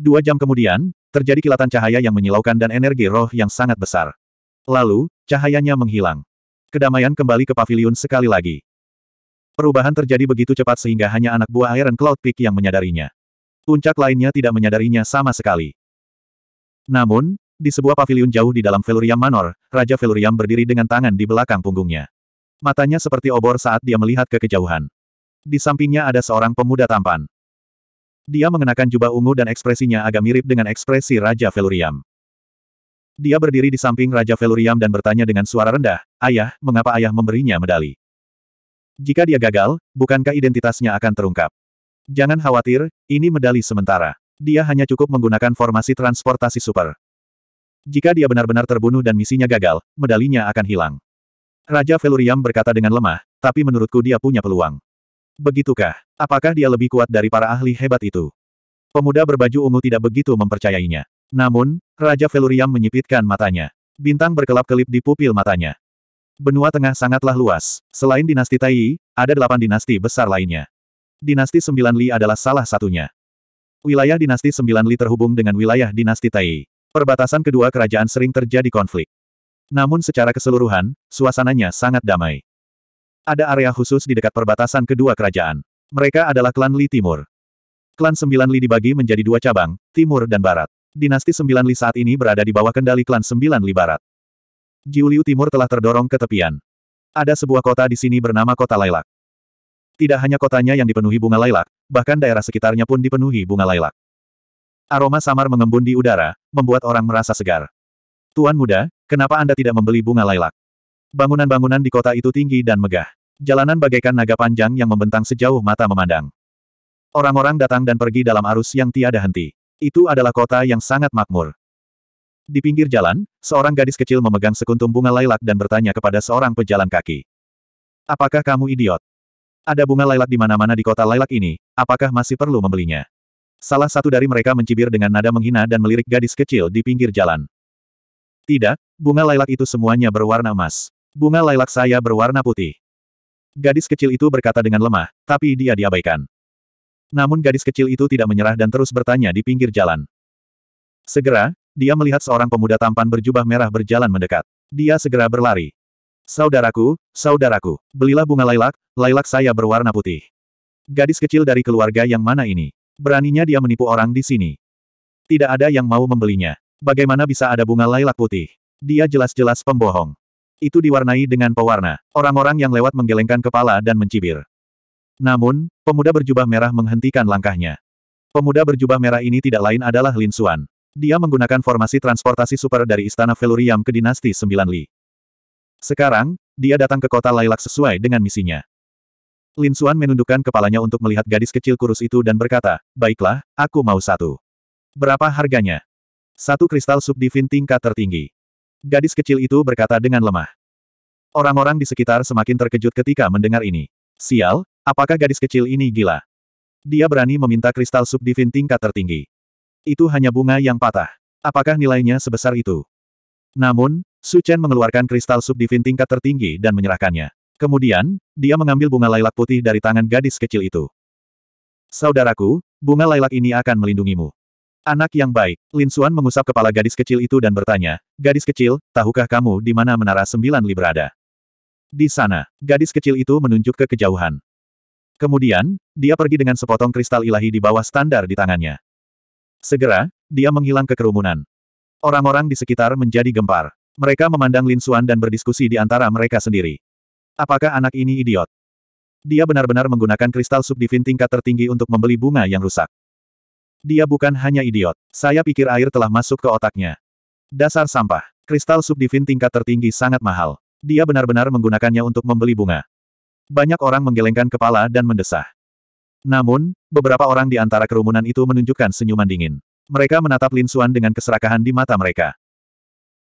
Dua jam kemudian, terjadi kilatan cahaya yang menyilaukan dan energi roh yang sangat besar. Lalu, cahayanya menghilang. Kedamaian kembali ke pavilion sekali lagi. Perubahan terjadi begitu cepat sehingga hanya anak buah Iron Cloud Peak yang menyadarinya. Puncak lainnya tidak menyadarinya sama sekali. Namun, di sebuah pavilion jauh di dalam Veluriam Manor, Raja Veluriam berdiri dengan tangan di belakang punggungnya. Matanya seperti obor saat dia melihat ke kejauhan. Di sampingnya ada seorang pemuda tampan. Dia mengenakan jubah ungu dan ekspresinya agak mirip dengan ekspresi Raja Veluriam. Dia berdiri di samping Raja Veluriam dan bertanya dengan suara rendah, Ayah, mengapa ayah memberinya medali? Jika dia gagal, bukankah identitasnya akan terungkap? Jangan khawatir, ini medali sementara. Dia hanya cukup menggunakan formasi transportasi super. Jika dia benar-benar terbunuh dan misinya gagal, medalinya akan hilang. Raja Veluriam berkata dengan lemah, tapi menurutku dia punya peluang begitukah? Apakah dia lebih kuat dari para ahli hebat itu? Pemuda berbaju ungu tidak begitu mempercayainya. Namun, Raja Veluriam menyipitkan matanya. Bintang berkelap-kelip di pupil matanya. Benua tengah sangatlah luas. Selain dinasti Tai, ada delapan dinasti besar lainnya. Dinasti Sembilan Li adalah salah satunya. Wilayah dinasti Sembilan Li terhubung dengan wilayah dinasti Tai. Perbatasan kedua kerajaan sering terjadi konflik. Namun secara keseluruhan, suasananya sangat damai ada area khusus di dekat perbatasan kedua kerajaan. Mereka adalah klan Li Timur. Klan Sembilan Li dibagi menjadi dua cabang, Timur dan Barat. Dinasti Sembilan Li saat ini berada di bawah kendali klan Sembilan Li Barat. Jiuliu Timur telah terdorong ke tepian. Ada sebuah kota di sini bernama Kota Lailak. Tidak hanya kotanya yang dipenuhi bunga lailak, bahkan daerah sekitarnya pun dipenuhi bunga lailak. Aroma samar mengembun di udara, membuat orang merasa segar. Tuan muda, kenapa Anda tidak membeli bunga lailak? Bangunan-bangunan di kota itu tinggi dan megah. Jalanan bagaikan naga panjang yang membentang sejauh mata memandang. Orang-orang datang dan pergi dalam arus yang tiada henti. Itu adalah kota yang sangat makmur. Di pinggir jalan, seorang gadis kecil memegang sekuntum bunga lilak dan bertanya kepada seorang pejalan kaki. Apakah kamu idiot? Ada bunga lilak di mana-mana di kota lilak ini, apakah masih perlu membelinya? Salah satu dari mereka mencibir dengan nada menghina dan melirik gadis kecil di pinggir jalan. Tidak, bunga lilak itu semuanya berwarna emas. Bunga lilak saya berwarna putih. Gadis kecil itu berkata dengan lemah, tapi dia diabaikan. Namun gadis kecil itu tidak menyerah dan terus bertanya di pinggir jalan. Segera, dia melihat seorang pemuda tampan berjubah merah berjalan mendekat. Dia segera berlari. Saudaraku, saudaraku, belilah bunga lailak, lailak saya berwarna putih. Gadis kecil dari keluarga yang mana ini? Beraninya dia menipu orang di sini. Tidak ada yang mau membelinya. Bagaimana bisa ada bunga lailak putih? Dia jelas-jelas pembohong itu diwarnai dengan pewarna. Orang-orang yang lewat menggelengkan kepala dan mencibir. Namun, pemuda berjubah merah menghentikan langkahnya. Pemuda berjubah merah ini tidak lain adalah Lin Xuan. Dia menggunakan formasi transportasi super dari Istana Veluriam ke Dinasti Sembilan Li. Sekarang, dia datang ke kota Lailak sesuai dengan misinya. Lin Xuan menundukkan kepalanya untuk melihat gadis kecil kurus itu dan berkata, Baiklah, aku mau satu. Berapa harganya? Satu kristal subdivin tingkat tertinggi. Gadis kecil itu berkata dengan lemah. Orang-orang di sekitar semakin terkejut ketika mendengar ini. Sial, apakah gadis kecil ini gila? Dia berani meminta kristal subdivin tingkat tertinggi. Itu hanya bunga yang patah. Apakah nilainya sebesar itu? Namun, Su Chen mengeluarkan kristal subdivin tingkat tertinggi dan menyerahkannya. Kemudian, dia mengambil bunga lilak putih dari tangan gadis kecil itu. Saudaraku, bunga lilak ini akan melindungimu. Anak yang baik. Lin Suan mengusap kepala gadis kecil itu dan bertanya, Gadis kecil, tahukah kamu di mana Menara Sembilan Li berada? Di sana, gadis kecil itu menunjuk ke kejauhan. Kemudian, dia pergi dengan sepotong kristal ilahi di bawah standar di tangannya. Segera, dia menghilang ke kerumunan. Orang-orang di sekitar menjadi gempar. Mereka memandang Lin Suan dan berdiskusi di antara mereka sendiri. Apakah anak ini idiot? Dia benar-benar menggunakan kristal subdivin tingkat tertinggi untuk membeli bunga yang rusak. Dia bukan hanya idiot. Saya pikir air telah masuk ke otaknya. Dasar sampah. Kristal subdivin tingkat tertinggi sangat mahal. Dia benar-benar menggunakannya untuk membeli bunga. Banyak orang menggelengkan kepala dan mendesah. Namun, beberapa orang di antara kerumunan itu menunjukkan senyuman dingin. Mereka menatap Lin Xuan dengan keserakahan di mata mereka.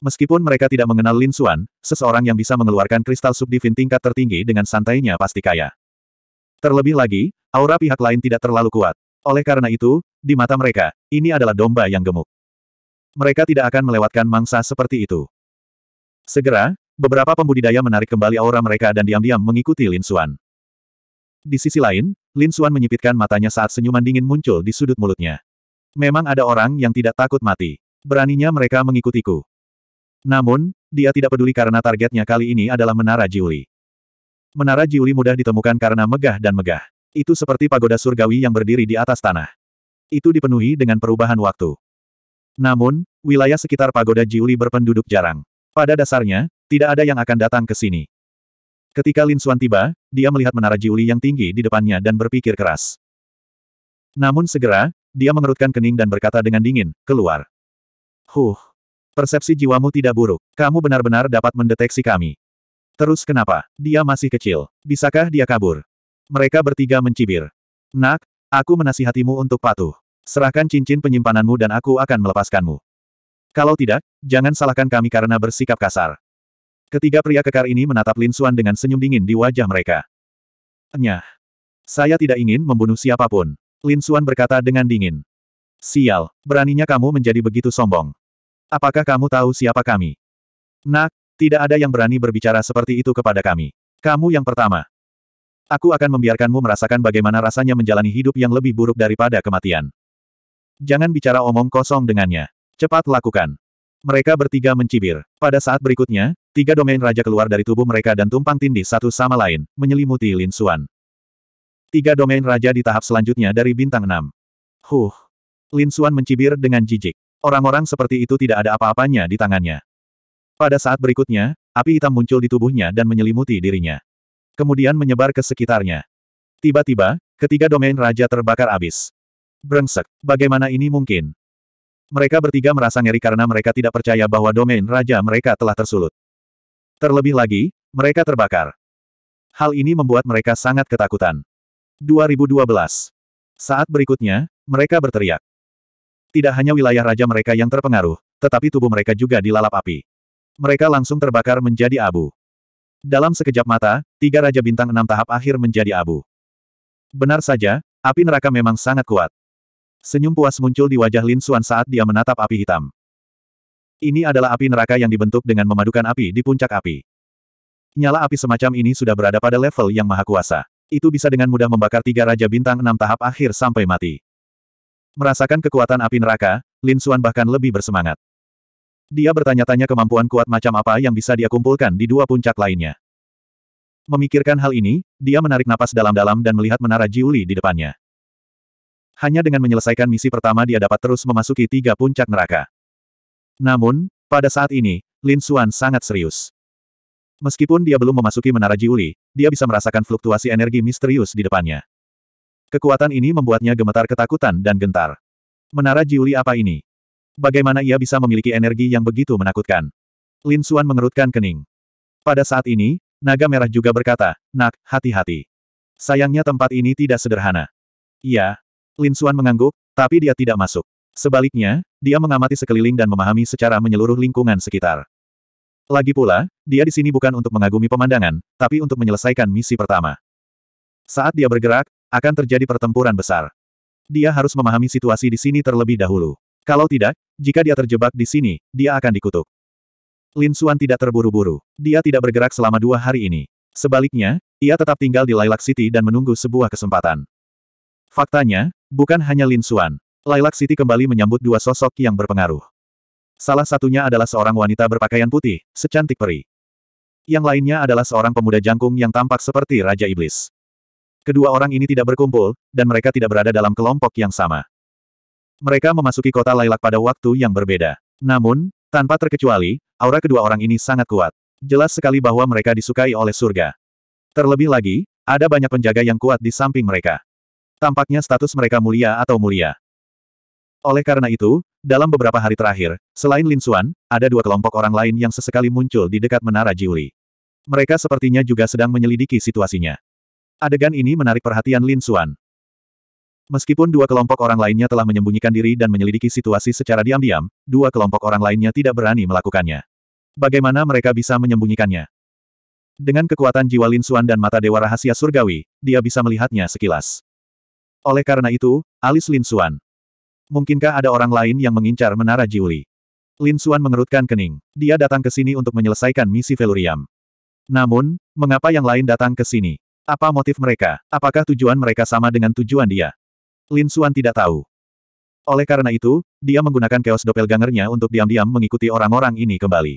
Meskipun mereka tidak mengenal Lin Xuan, seseorang yang bisa mengeluarkan kristal subdivin tingkat tertinggi dengan santainya pasti kaya. Terlebih lagi, aura pihak lain tidak terlalu kuat. Oleh karena itu, di mata mereka, ini adalah domba yang gemuk. Mereka tidak akan melewatkan mangsa seperti itu. Segera, beberapa pembudidaya menarik kembali aura mereka dan diam-diam mengikuti Lin Xuan. Di sisi lain, Lin Xuan menyipitkan matanya saat senyuman dingin muncul di sudut mulutnya. Memang ada orang yang tidak takut mati. Beraninya mereka mengikutiku. Namun, dia tidak peduli karena targetnya kali ini adalah Menara Jiuli. Menara Jiuli mudah ditemukan karena megah dan megah. Itu seperti pagoda surgawi yang berdiri di atas tanah. Itu dipenuhi dengan perubahan waktu. Namun, wilayah sekitar pagoda Jiuli berpenduduk jarang. Pada dasarnya, tidak ada yang akan datang ke sini. Ketika Lin Xuan tiba, dia melihat menara Jiuli yang tinggi di depannya dan berpikir keras. Namun segera, dia mengerutkan kening dan berkata dengan dingin, keluar. Huh, persepsi jiwamu tidak buruk. Kamu benar-benar dapat mendeteksi kami. Terus kenapa? Dia masih kecil. Bisakah dia kabur? Mereka bertiga mencibir. Nak, aku menasihatimu untuk patuh. Serahkan cincin penyimpananmu dan aku akan melepaskanmu. Kalau tidak, jangan salahkan kami karena bersikap kasar. Ketiga pria kekar ini menatap Lin Suan dengan senyum dingin di wajah mereka. Nyah. Saya tidak ingin membunuh siapapun. Lin Suan berkata dengan dingin. Sial, beraninya kamu menjadi begitu sombong. Apakah kamu tahu siapa kami? Nak, tidak ada yang berani berbicara seperti itu kepada kami. Kamu yang pertama. Aku akan membiarkanmu merasakan bagaimana rasanya menjalani hidup yang lebih buruk daripada kematian. Jangan bicara omong kosong dengannya. Cepat lakukan. Mereka bertiga mencibir. Pada saat berikutnya, tiga domain raja keluar dari tubuh mereka dan tumpang tindih satu sama lain, menyelimuti Lin Xuan. Tiga domain raja di tahap selanjutnya dari bintang enam. Huh. Lin Xuan mencibir dengan jijik. Orang-orang seperti itu tidak ada apa-apanya di tangannya. Pada saat berikutnya, api hitam muncul di tubuhnya dan menyelimuti dirinya kemudian menyebar ke sekitarnya. Tiba-tiba, ketiga domain raja terbakar abis. Brengsek, bagaimana ini mungkin? Mereka bertiga merasa ngeri karena mereka tidak percaya bahwa domain raja mereka telah tersulut. Terlebih lagi, mereka terbakar. Hal ini membuat mereka sangat ketakutan. 2012. Saat berikutnya, mereka berteriak. Tidak hanya wilayah raja mereka yang terpengaruh, tetapi tubuh mereka juga dilalap api. Mereka langsung terbakar menjadi abu. Dalam sekejap mata, tiga Raja Bintang enam tahap akhir menjadi abu. Benar saja, api neraka memang sangat kuat. Senyum puas muncul di wajah Lin Xuan saat dia menatap api hitam. Ini adalah api neraka yang dibentuk dengan memadukan api di puncak api. Nyala api semacam ini sudah berada pada level yang maha kuasa. Itu bisa dengan mudah membakar tiga Raja Bintang enam tahap akhir sampai mati. Merasakan kekuatan api neraka, Lin Xuan bahkan lebih bersemangat. Dia bertanya-tanya kemampuan kuat macam apa yang bisa dia kumpulkan di dua puncak lainnya. Memikirkan hal ini, dia menarik napas dalam-dalam dan melihat menara Jiuli di depannya. Hanya dengan menyelesaikan misi pertama dia dapat terus memasuki tiga puncak neraka. Namun, pada saat ini, Lin Xuan sangat serius. Meskipun dia belum memasuki menara Jiuli, dia bisa merasakan fluktuasi energi misterius di depannya. Kekuatan ini membuatnya gemetar ketakutan dan gentar. Menara Jiuli apa ini? Bagaimana ia bisa memiliki energi yang begitu menakutkan? Lin Xuan mengerutkan kening. Pada saat ini, naga merah juga berkata, Nak, hati-hati. Sayangnya tempat ini tidak sederhana. Iya. Lin Xuan mengangguk, tapi dia tidak masuk. Sebaliknya, dia mengamati sekeliling dan memahami secara menyeluruh lingkungan sekitar. Lagi pula, dia di sini bukan untuk mengagumi pemandangan, tapi untuk menyelesaikan misi pertama. Saat dia bergerak, akan terjadi pertempuran besar. Dia harus memahami situasi di sini terlebih dahulu. Kalau tidak, jika dia terjebak di sini, dia akan dikutuk. Lin Xuan tidak terburu-buru. Dia tidak bergerak selama dua hari ini. Sebaliknya, ia tetap tinggal di Lilac City dan menunggu sebuah kesempatan. Faktanya, bukan hanya Lin Xuan. Lilac City kembali menyambut dua sosok yang berpengaruh. Salah satunya adalah seorang wanita berpakaian putih, secantik peri. Yang lainnya adalah seorang pemuda jangkung yang tampak seperti Raja Iblis. Kedua orang ini tidak berkumpul, dan mereka tidak berada dalam kelompok yang sama. Mereka memasuki kota Lailak pada waktu yang berbeda. Namun, tanpa terkecuali, aura kedua orang ini sangat kuat. Jelas sekali bahwa mereka disukai oleh surga. Terlebih lagi, ada banyak penjaga yang kuat di samping mereka. Tampaknya status mereka mulia atau mulia. Oleh karena itu, dalam beberapa hari terakhir, selain Lin Xuan, ada dua kelompok orang lain yang sesekali muncul di dekat Menara Jiuli. Mereka sepertinya juga sedang menyelidiki situasinya. Adegan ini menarik perhatian Lin Xuan. Meskipun dua kelompok orang lainnya telah menyembunyikan diri dan menyelidiki situasi secara diam-diam, dua kelompok orang lainnya tidak berani melakukannya. Bagaimana mereka bisa menyembunyikannya? Dengan kekuatan jiwa Lin Xuan dan mata dewa rahasia surgawi, dia bisa melihatnya sekilas. Oleh karena itu, alis Lin Xuan. Mungkinkah ada orang lain yang mengincar menara Jiuli? Lin Xuan mengerutkan kening. Dia datang ke sini untuk menyelesaikan misi Veluriam. Namun, mengapa yang lain datang ke sini? Apa motif mereka? Apakah tujuan mereka sama dengan tujuan dia? Lin Suan tidak tahu. Oleh karena itu, dia menggunakan chaos doppelgangernya untuk diam-diam mengikuti orang-orang ini kembali.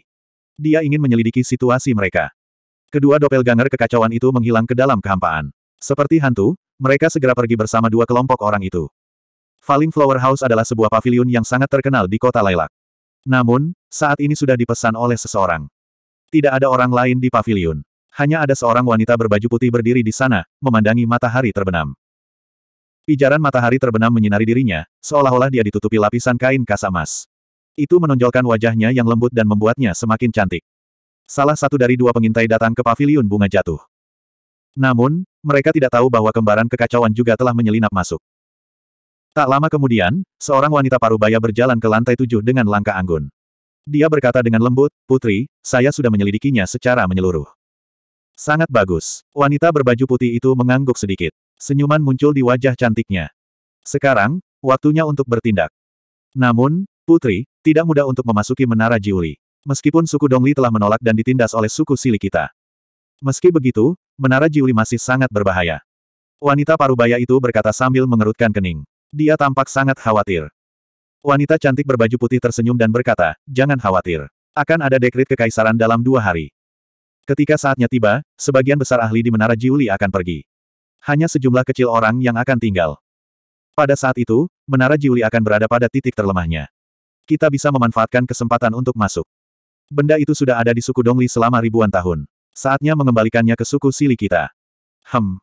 Dia ingin menyelidiki situasi mereka. Kedua doppelganger kekacauan itu menghilang ke dalam kehampaan. Seperti hantu, mereka segera pergi bersama dua kelompok orang itu. Falling Flower House adalah sebuah pavilion yang sangat terkenal di kota Lailak. Namun, saat ini sudah dipesan oleh seseorang. Tidak ada orang lain di pavilion. Hanya ada seorang wanita berbaju putih berdiri di sana, memandangi matahari terbenam. Pijaran matahari terbenam menyinari dirinya, seolah-olah dia ditutupi lapisan kain kasa emas. Itu menonjolkan wajahnya yang lembut dan membuatnya semakin cantik. Salah satu dari dua pengintai datang ke paviliun bunga jatuh. Namun, mereka tidak tahu bahwa kembaran kekacauan juga telah menyelinap masuk. Tak lama kemudian, seorang wanita parubaya berjalan ke lantai tujuh dengan langkah anggun. Dia berkata dengan lembut, Putri, saya sudah menyelidikinya secara menyeluruh. Sangat bagus. Wanita berbaju putih itu mengangguk sedikit. Senyuman muncul di wajah cantiknya. Sekarang, waktunya untuk bertindak. Namun, Putri, tidak mudah untuk memasuki Menara Jiuli. Meskipun suku Dongli telah menolak dan ditindas oleh suku Sili kita. Meski begitu, Menara Jiuli masih sangat berbahaya. Wanita parubaya itu berkata sambil mengerutkan kening. Dia tampak sangat khawatir. Wanita cantik berbaju putih tersenyum dan berkata, jangan khawatir. Akan ada dekrit kekaisaran dalam dua hari. Ketika saatnya tiba, sebagian besar ahli di Menara Jiuli akan pergi hanya sejumlah kecil orang yang akan tinggal. Pada saat itu, menara Jiuli akan berada pada titik terlemahnya. Kita bisa memanfaatkan kesempatan untuk masuk. Benda itu sudah ada di suku Dongli selama ribuan tahun. Saatnya mengembalikannya ke suku Sili kita. Hem.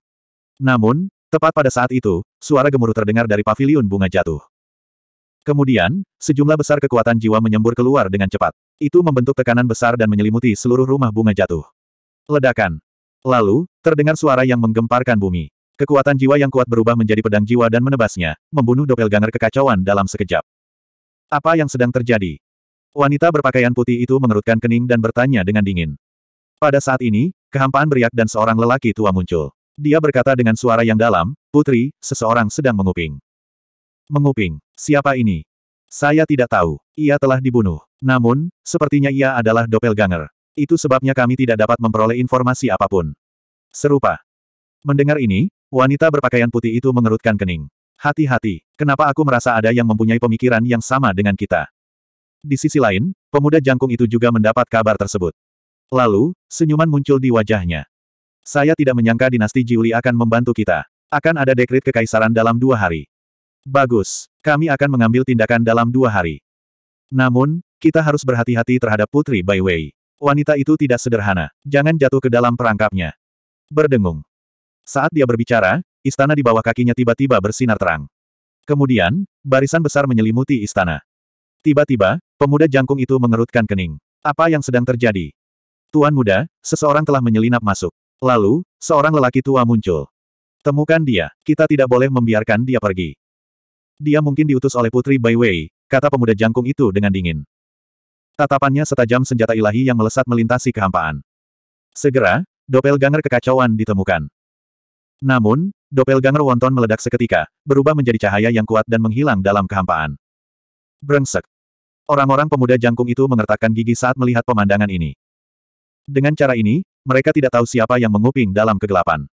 Namun, tepat pada saat itu, suara gemuruh terdengar dari Pavilion bunga jatuh. Kemudian, sejumlah besar kekuatan jiwa menyembur keluar dengan cepat. Itu membentuk tekanan besar dan menyelimuti seluruh rumah bunga jatuh. Ledakan. Lalu, terdengar suara yang menggemparkan bumi. Kekuatan jiwa yang kuat berubah menjadi pedang jiwa dan menebasnya, membunuh doppelganger kekacauan dalam sekejap. Apa yang sedang terjadi? Wanita berpakaian putih itu mengerutkan kening dan bertanya dengan dingin. Pada saat ini, kehampaan beriak dan seorang lelaki tua muncul. Dia berkata dengan suara yang dalam, Putri, seseorang sedang menguping. Menguping, siapa ini? Saya tidak tahu, ia telah dibunuh. Namun, sepertinya ia adalah doppelganger. Itu sebabnya kami tidak dapat memperoleh informasi apapun. Serupa. Mendengar ini, wanita berpakaian putih itu mengerutkan kening. Hati-hati, kenapa aku merasa ada yang mempunyai pemikiran yang sama dengan kita? Di sisi lain, pemuda jangkung itu juga mendapat kabar tersebut. Lalu, senyuman muncul di wajahnya. Saya tidak menyangka dinasti Jiuli akan membantu kita. Akan ada dekrit kekaisaran dalam dua hari. Bagus, kami akan mengambil tindakan dalam dua hari. Namun, kita harus berhati-hati terhadap Putri Bai Wei. Wanita itu tidak sederhana. Jangan jatuh ke dalam perangkapnya. Berdengung. Saat dia berbicara, istana di bawah kakinya tiba-tiba bersinar terang. Kemudian, barisan besar menyelimuti istana. Tiba-tiba, pemuda jangkung itu mengerutkan kening. Apa yang sedang terjadi? Tuan muda, seseorang telah menyelinap masuk. Lalu, seorang lelaki tua muncul. Temukan dia, kita tidak boleh membiarkan dia pergi. Dia mungkin diutus oleh Putri Bai Wei, kata pemuda jangkung itu dengan dingin. Tatapannya setajam senjata ilahi yang melesat melintasi kehampaan. Segera, doppelganger kekacauan ditemukan. Namun, doppelganger wonton meledak seketika, berubah menjadi cahaya yang kuat dan menghilang dalam kehampaan. Brengsek. Orang-orang pemuda jangkung itu mengertakkan gigi saat melihat pemandangan ini. Dengan cara ini, mereka tidak tahu siapa yang menguping dalam kegelapan.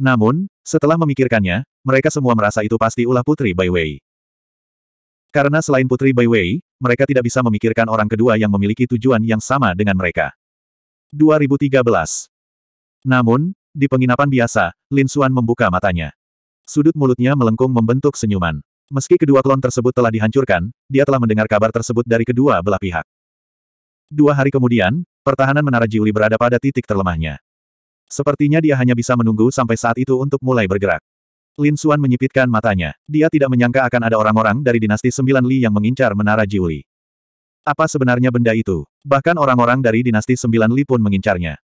Namun, setelah memikirkannya, mereka semua merasa itu pasti ulah putri Bai Wei. Karena selain Putri Bai Wei, mereka tidak bisa memikirkan orang kedua yang memiliki tujuan yang sama dengan mereka. 2013 Namun, di penginapan biasa, Lin Xuan membuka matanya. Sudut mulutnya melengkung membentuk senyuman. Meski kedua klon tersebut telah dihancurkan, dia telah mendengar kabar tersebut dari kedua belah pihak. Dua hari kemudian, pertahanan Menara Jiuli berada pada titik terlemahnya. Sepertinya dia hanya bisa menunggu sampai saat itu untuk mulai bergerak. Lin Xuan menyipitkan matanya. Dia tidak menyangka akan ada orang-orang dari dinasti Sembilan Li yang mengincar menara Jiuli. Apa sebenarnya benda itu? Bahkan orang-orang dari dinasti Sembilan Li pun mengincarnya.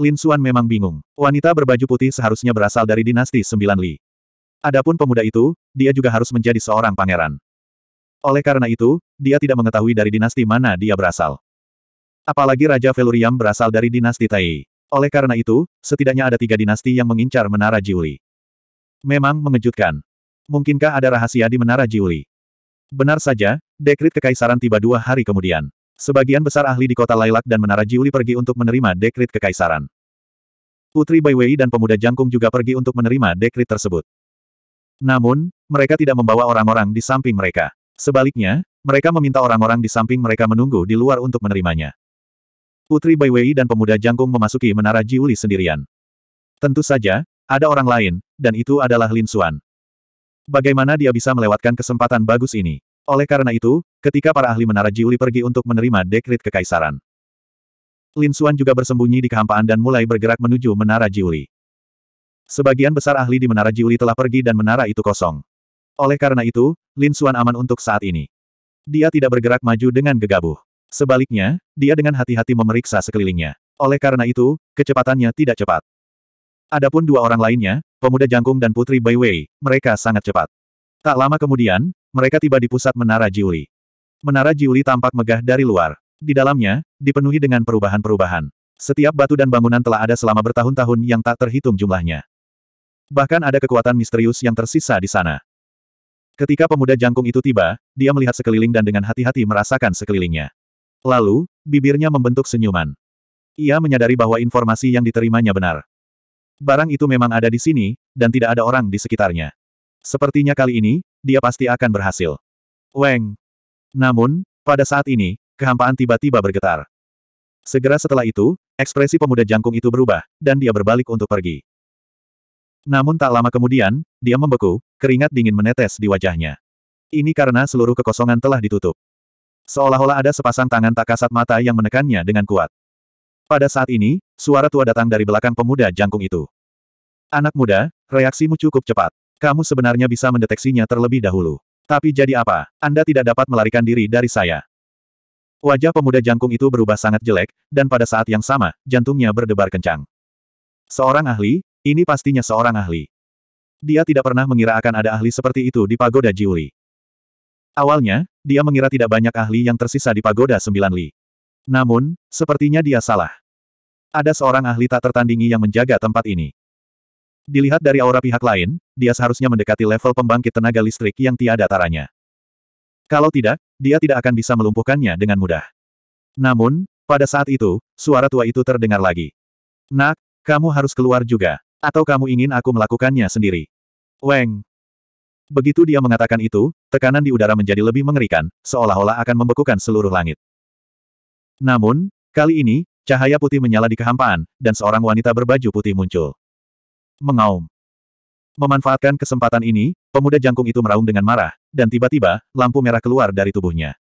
Lin Xuan memang bingung. Wanita berbaju putih seharusnya berasal dari dinasti Sembilan Li. Adapun pemuda itu, dia juga harus menjadi seorang pangeran. Oleh karena itu, dia tidak mengetahui dari dinasti mana dia berasal. Apalagi Raja Veluriam berasal dari dinasti Tai. Oleh karena itu, setidaknya ada tiga dinasti yang mengincar menara Jiuli. Memang mengejutkan. Mungkinkah ada rahasia di Menara Jiuli? Benar saja, dekrit kekaisaran tiba dua hari kemudian. Sebagian besar ahli di kota Lailak dan Menara Jiuli pergi untuk menerima dekrit kekaisaran. Putri Baiwei dan pemuda jangkung juga pergi untuk menerima dekrit tersebut. Namun, mereka tidak membawa orang-orang di samping mereka. Sebaliknya, mereka meminta orang-orang di samping mereka menunggu di luar untuk menerimanya. Putri Baiwei dan pemuda jangkung memasuki menara Jiuli sendirian. Tentu saja, ada orang lain, dan itu adalah Lin Xuan. Bagaimana dia bisa melewatkan kesempatan bagus ini? Oleh karena itu, ketika para ahli menara Jiuli pergi untuk menerima dekrit kekaisaran, Lin Xuan juga bersembunyi di kehampaan dan mulai bergerak menuju menara Jiuli. Sebagian besar ahli di menara Jiuli telah pergi dan menara itu kosong. Oleh karena itu, Lin Xuan aman untuk saat ini. Dia tidak bergerak maju dengan gegabah. Sebaliknya, dia dengan hati-hati memeriksa sekelilingnya. Oleh karena itu, kecepatannya tidak cepat. Adapun dua orang lainnya, pemuda jangkung dan putri Bai Wei, mereka sangat cepat. Tak lama kemudian, mereka tiba di pusat Menara Jiuli. Menara Jiuli tampak megah dari luar. Di dalamnya, dipenuhi dengan perubahan-perubahan. Setiap batu dan bangunan telah ada selama bertahun-tahun yang tak terhitung jumlahnya. Bahkan ada kekuatan misterius yang tersisa di sana. Ketika pemuda jangkung itu tiba, dia melihat sekeliling dan dengan hati-hati merasakan sekelilingnya. Lalu, bibirnya membentuk senyuman. Ia menyadari bahwa informasi yang diterimanya benar. Barang itu memang ada di sini, dan tidak ada orang di sekitarnya. Sepertinya kali ini, dia pasti akan berhasil. Weng. Namun, pada saat ini, kehampaan tiba-tiba bergetar. Segera setelah itu, ekspresi pemuda jangkung itu berubah, dan dia berbalik untuk pergi. Namun tak lama kemudian, dia membeku, keringat dingin menetes di wajahnya. Ini karena seluruh kekosongan telah ditutup. Seolah-olah ada sepasang tangan tak kasat mata yang menekannya dengan kuat. Pada saat ini, Suara tua datang dari belakang pemuda jangkung itu. Anak muda, reaksimu cukup cepat. Kamu sebenarnya bisa mendeteksinya terlebih dahulu. Tapi jadi apa? Anda tidak dapat melarikan diri dari saya. Wajah pemuda jangkung itu berubah sangat jelek, dan pada saat yang sama, jantungnya berdebar kencang. Seorang ahli, ini pastinya seorang ahli. Dia tidak pernah mengira akan ada ahli seperti itu di pagoda Jiuli. Awalnya, dia mengira tidak banyak ahli yang tersisa di pagoda sembilan li. Namun, sepertinya dia salah. Ada seorang ahli tak tertandingi yang menjaga tempat ini. Dilihat dari aura pihak lain, dia seharusnya mendekati level pembangkit tenaga listrik yang tiada taranya. Kalau tidak, dia tidak akan bisa melumpuhkannya dengan mudah. Namun, pada saat itu, suara tua itu terdengar lagi. Nak, kamu harus keluar juga. Atau kamu ingin aku melakukannya sendiri? Weng. Begitu dia mengatakan itu, tekanan di udara menjadi lebih mengerikan, seolah-olah akan membekukan seluruh langit. Namun, kali ini, Cahaya putih menyala di kehampaan, dan seorang wanita berbaju putih muncul. Mengaum. Memanfaatkan kesempatan ini, pemuda jangkung itu meraung dengan marah, dan tiba-tiba, lampu merah keluar dari tubuhnya.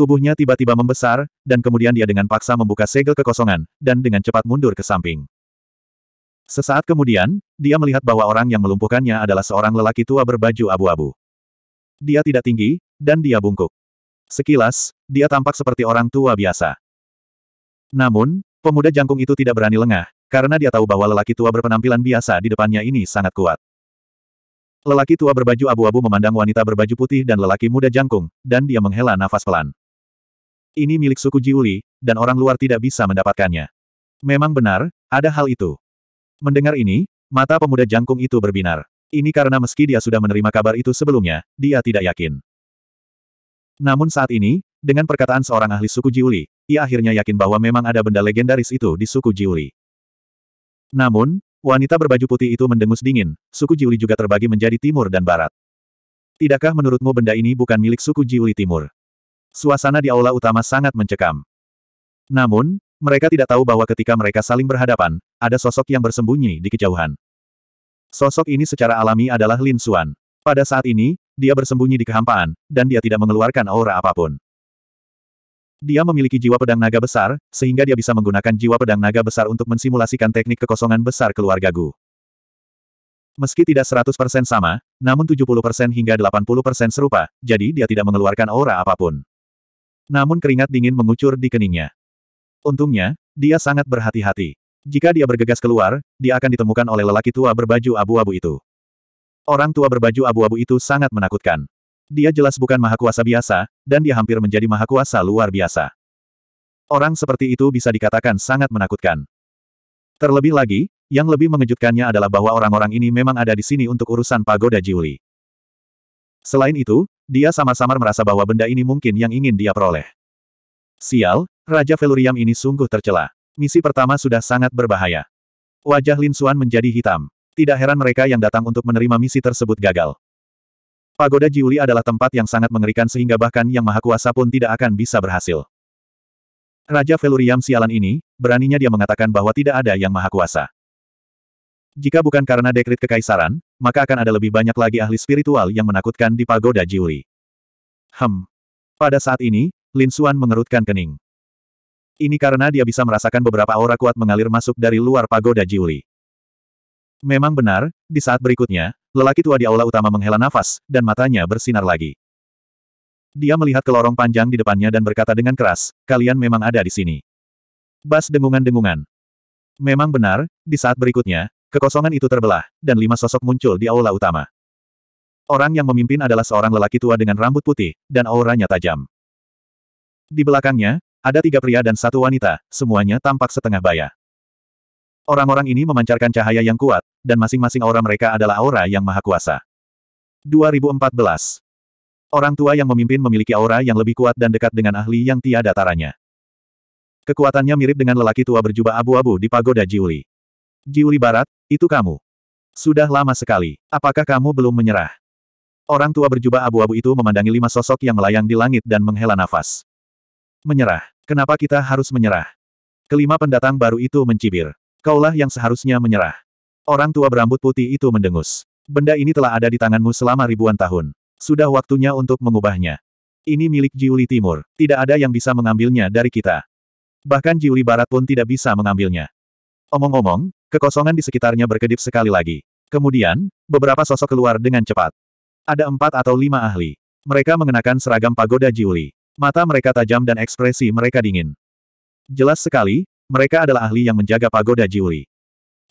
Tubuhnya tiba-tiba membesar, dan kemudian dia dengan paksa membuka segel kekosongan, dan dengan cepat mundur ke samping. Sesaat kemudian, dia melihat bahwa orang yang melumpuhkannya adalah seorang lelaki tua berbaju abu-abu. Dia tidak tinggi, dan dia bungkuk. Sekilas, dia tampak seperti orang tua biasa. Namun, pemuda jangkung itu tidak berani lengah, karena dia tahu bahwa lelaki tua berpenampilan biasa di depannya ini sangat kuat. Lelaki tua berbaju abu-abu memandang wanita berbaju putih dan lelaki muda jangkung, dan dia menghela nafas pelan. Ini milik suku Jiuli, dan orang luar tidak bisa mendapatkannya. Memang benar, ada hal itu. Mendengar ini, mata pemuda jangkung itu berbinar. Ini karena meski dia sudah menerima kabar itu sebelumnya, dia tidak yakin. Namun saat ini, dengan perkataan seorang ahli suku Jiuli, ia akhirnya yakin bahwa memang ada benda legendaris itu di suku Jiuli. Namun, wanita berbaju putih itu mendengus dingin, suku Jiuli juga terbagi menjadi timur dan barat. Tidakkah menurutmu benda ini bukan milik suku Jiuli Timur? Suasana di aula utama sangat mencekam. Namun, mereka tidak tahu bahwa ketika mereka saling berhadapan, ada sosok yang bersembunyi di kejauhan. Sosok ini secara alami adalah Lin Xuan. Pada saat ini, dia bersembunyi di kehampaan, dan dia tidak mengeluarkan aura apapun. Dia memiliki jiwa pedang naga besar, sehingga dia bisa menggunakan jiwa pedang naga besar untuk mensimulasikan teknik kekosongan besar keluarga Gu. Meski tidak 100% sama, namun 70% hingga 80% serupa, jadi dia tidak mengeluarkan aura apapun. Namun keringat dingin mengucur di keningnya. Untungnya, dia sangat berhati-hati. Jika dia bergegas keluar, dia akan ditemukan oleh lelaki tua berbaju abu-abu itu. Orang tua berbaju abu-abu itu sangat menakutkan. Dia jelas bukan mahakuasa biasa, dan dia hampir menjadi mahakuasa luar biasa. Orang seperti itu bisa dikatakan sangat menakutkan. Terlebih lagi, yang lebih mengejutkannya adalah bahwa orang-orang ini memang ada di sini untuk urusan pagoda Jiuli. Selain itu, dia samar-samar merasa bahwa benda ini mungkin yang ingin dia peroleh. Sial, Raja Veluriam ini sungguh tercela. Misi pertama sudah sangat berbahaya. Wajah Lin Suan menjadi hitam. Tidak heran mereka yang datang untuk menerima misi tersebut gagal. Pagoda Jiuli adalah tempat yang sangat mengerikan sehingga bahkan Yang Maha Kuasa pun tidak akan bisa berhasil. Raja Veluriam sialan ini, beraninya dia mengatakan bahwa tidak ada Yang Maha Kuasa. Jika bukan karena dekrit kekaisaran, maka akan ada lebih banyak lagi ahli spiritual yang menakutkan di Pagoda Jiuli. Hem. Pada saat ini, Lin Suan mengerutkan kening. Ini karena dia bisa merasakan beberapa aura kuat mengalir masuk dari luar Pagoda Jiuli. Memang benar, di saat berikutnya, lelaki tua di aula utama menghela nafas, dan matanya bersinar lagi. Dia melihat ke lorong panjang di depannya dan berkata dengan keras, kalian memang ada di sini. Bas dengungan-dengungan. Memang benar, di saat berikutnya, kekosongan itu terbelah, dan lima sosok muncul di aula utama. Orang yang memimpin adalah seorang lelaki tua dengan rambut putih, dan auranya tajam. Di belakangnya, ada tiga pria dan satu wanita, semuanya tampak setengah baya. Orang-orang ini memancarkan cahaya yang kuat, dan masing-masing aura mereka adalah aura yang maha kuasa. 2014. Orang tua yang memimpin memiliki aura yang lebih kuat dan dekat dengan ahli yang tiada taranya. Kekuatannya mirip dengan lelaki tua berjubah abu-abu di pagoda Jiuli. Jiuli Barat, itu kamu. Sudah lama sekali. Apakah kamu belum menyerah? Orang tua berjubah abu-abu itu memandangi lima sosok yang melayang di langit dan menghela nafas. Menyerah. Kenapa kita harus menyerah? Kelima pendatang baru itu mencibir. Kaulah yang seharusnya menyerah. Orang tua berambut putih itu mendengus. Benda ini telah ada di tanganmu selama ribuan tahun. Sudah waktunya untuk mengubahnya. Ini milik Jiuli Timur. Tidak ada yang bisa mengambilnya dari kita. Bahkan Jiuli Barat pun tidak bisa mengambilnya. Omong-omong, kekosongan di sekitarnya berkedip sekali lagi. Kemudian, beberapa sosok keluar dengan cepat. Ada empat atau lima ahli. Mereka mengenakan seragam pagoda Jiuli. Mata mereka tajam dan ekspresi mereka dingin. Jelas sekali, mereka adalah ahli yang menjaga pagoda Jiuri.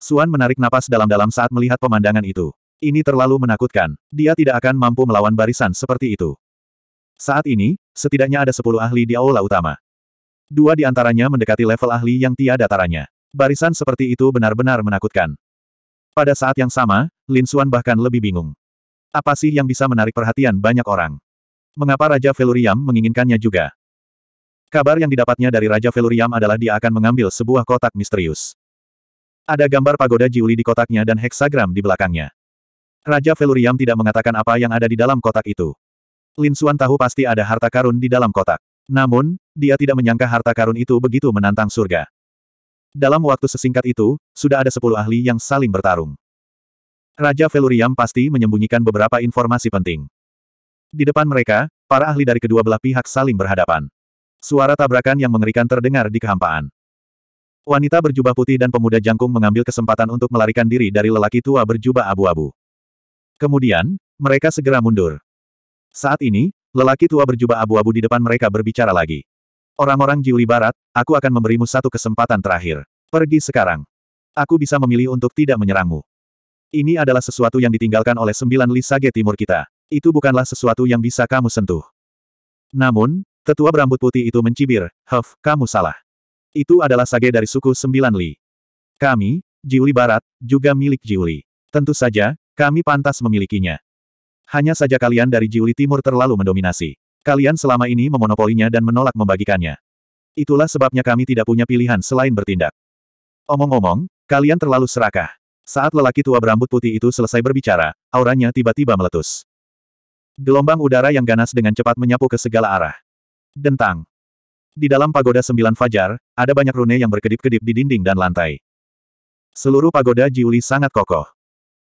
Suan menarik napas dalam-dalam saat melihat pemandangan itu. Ini terlalu menakutkan. Dia tidak akan mampu melawan barisan seperti itu. Saat ini, setidaknya ada sepuluh ahli di aula utama. Dua di antaranya mendekati level ahli yang tiada taranya. Barisan seperti itu benar-benar menakutkan. Pada saat yang sama, Lin Suan bahkan lebih bingung. Apa sih yang bisa menarik perhatian banyak orang? Mengapa Raja Veluriam menginginkannya juga? Kabar yang didapatnya dari Raja Veluriam adalah dia akan mengambil sebuah kotak misterius. Ada gambar pagoda Jiuli di kotaknya dan heksagram di belakangnya. Raja Veluriam tidak mengatakan apa yang ada di dalam kotak itu. Lin Suan tahu pasti ada harta karun di dalam kotak. Namun, dia tidak menyangka harta karun itu begitu menantang surga. Dalam waktu sesingkat itu, sudah ada sepuluh ahli yang saling bertarung. Raja Veluriam pasti menyembunyikan beberapa informasi penting. Di depan mereka, para ahli dari kedua belah pihak saling berhadapan. Suara tabrakan yang mengerikan terdengar di kehampaan. Wanita berjubah putih dan pemuda jangkung mengambil kesempatan untuk melarikan diri dari lelaki tua berjubah abu-abu. Kemudian, mereka segera mundur. Saat ini, lelaki tua berjubah abu-abu di depan mereka berbicara lagi. Orang-orang Jiuli Barat, aku akan memberimu satu kesempatan terakhir. Pergi sekarang. Aku bisa memilih untuk tidak menyerangmu. Ini adalah sesuatu yang ditinggalkan oleh sembilan lisage timur kita. Itu bukanlah sesuatu yang bisa kamu sentuh. Namun, Tetua berambut putih itu mencibir, Huff, kamu salah. Itu adalah sage dari suku Sembilan Li. Kami, Jiuli Barat, juga milik Jiuli. Tentu saja, kami pantas memilikinya. Hanya saja kalian dari Jiuli Timur terlalu mendominasi. Kalian selama ini memonopolinya dan menolak membagikannya. Itulah sebabnya kami tidak punya pilihan selain bertindak. Omong-omong, kalian terlalu serakah. Saat lelaki tua berambut putih itu selesai berbicara, auranya tiba-tiba meletus. Gelombang udara yang ganas dengan cepat menyapu ke segala arah. Dentang. Di dalam pagoda sembilan fajar, ada banyak rune yang berkedip-kedip di dinding dan lantai. Seluruh pagoda Jiuli sangat kokoh.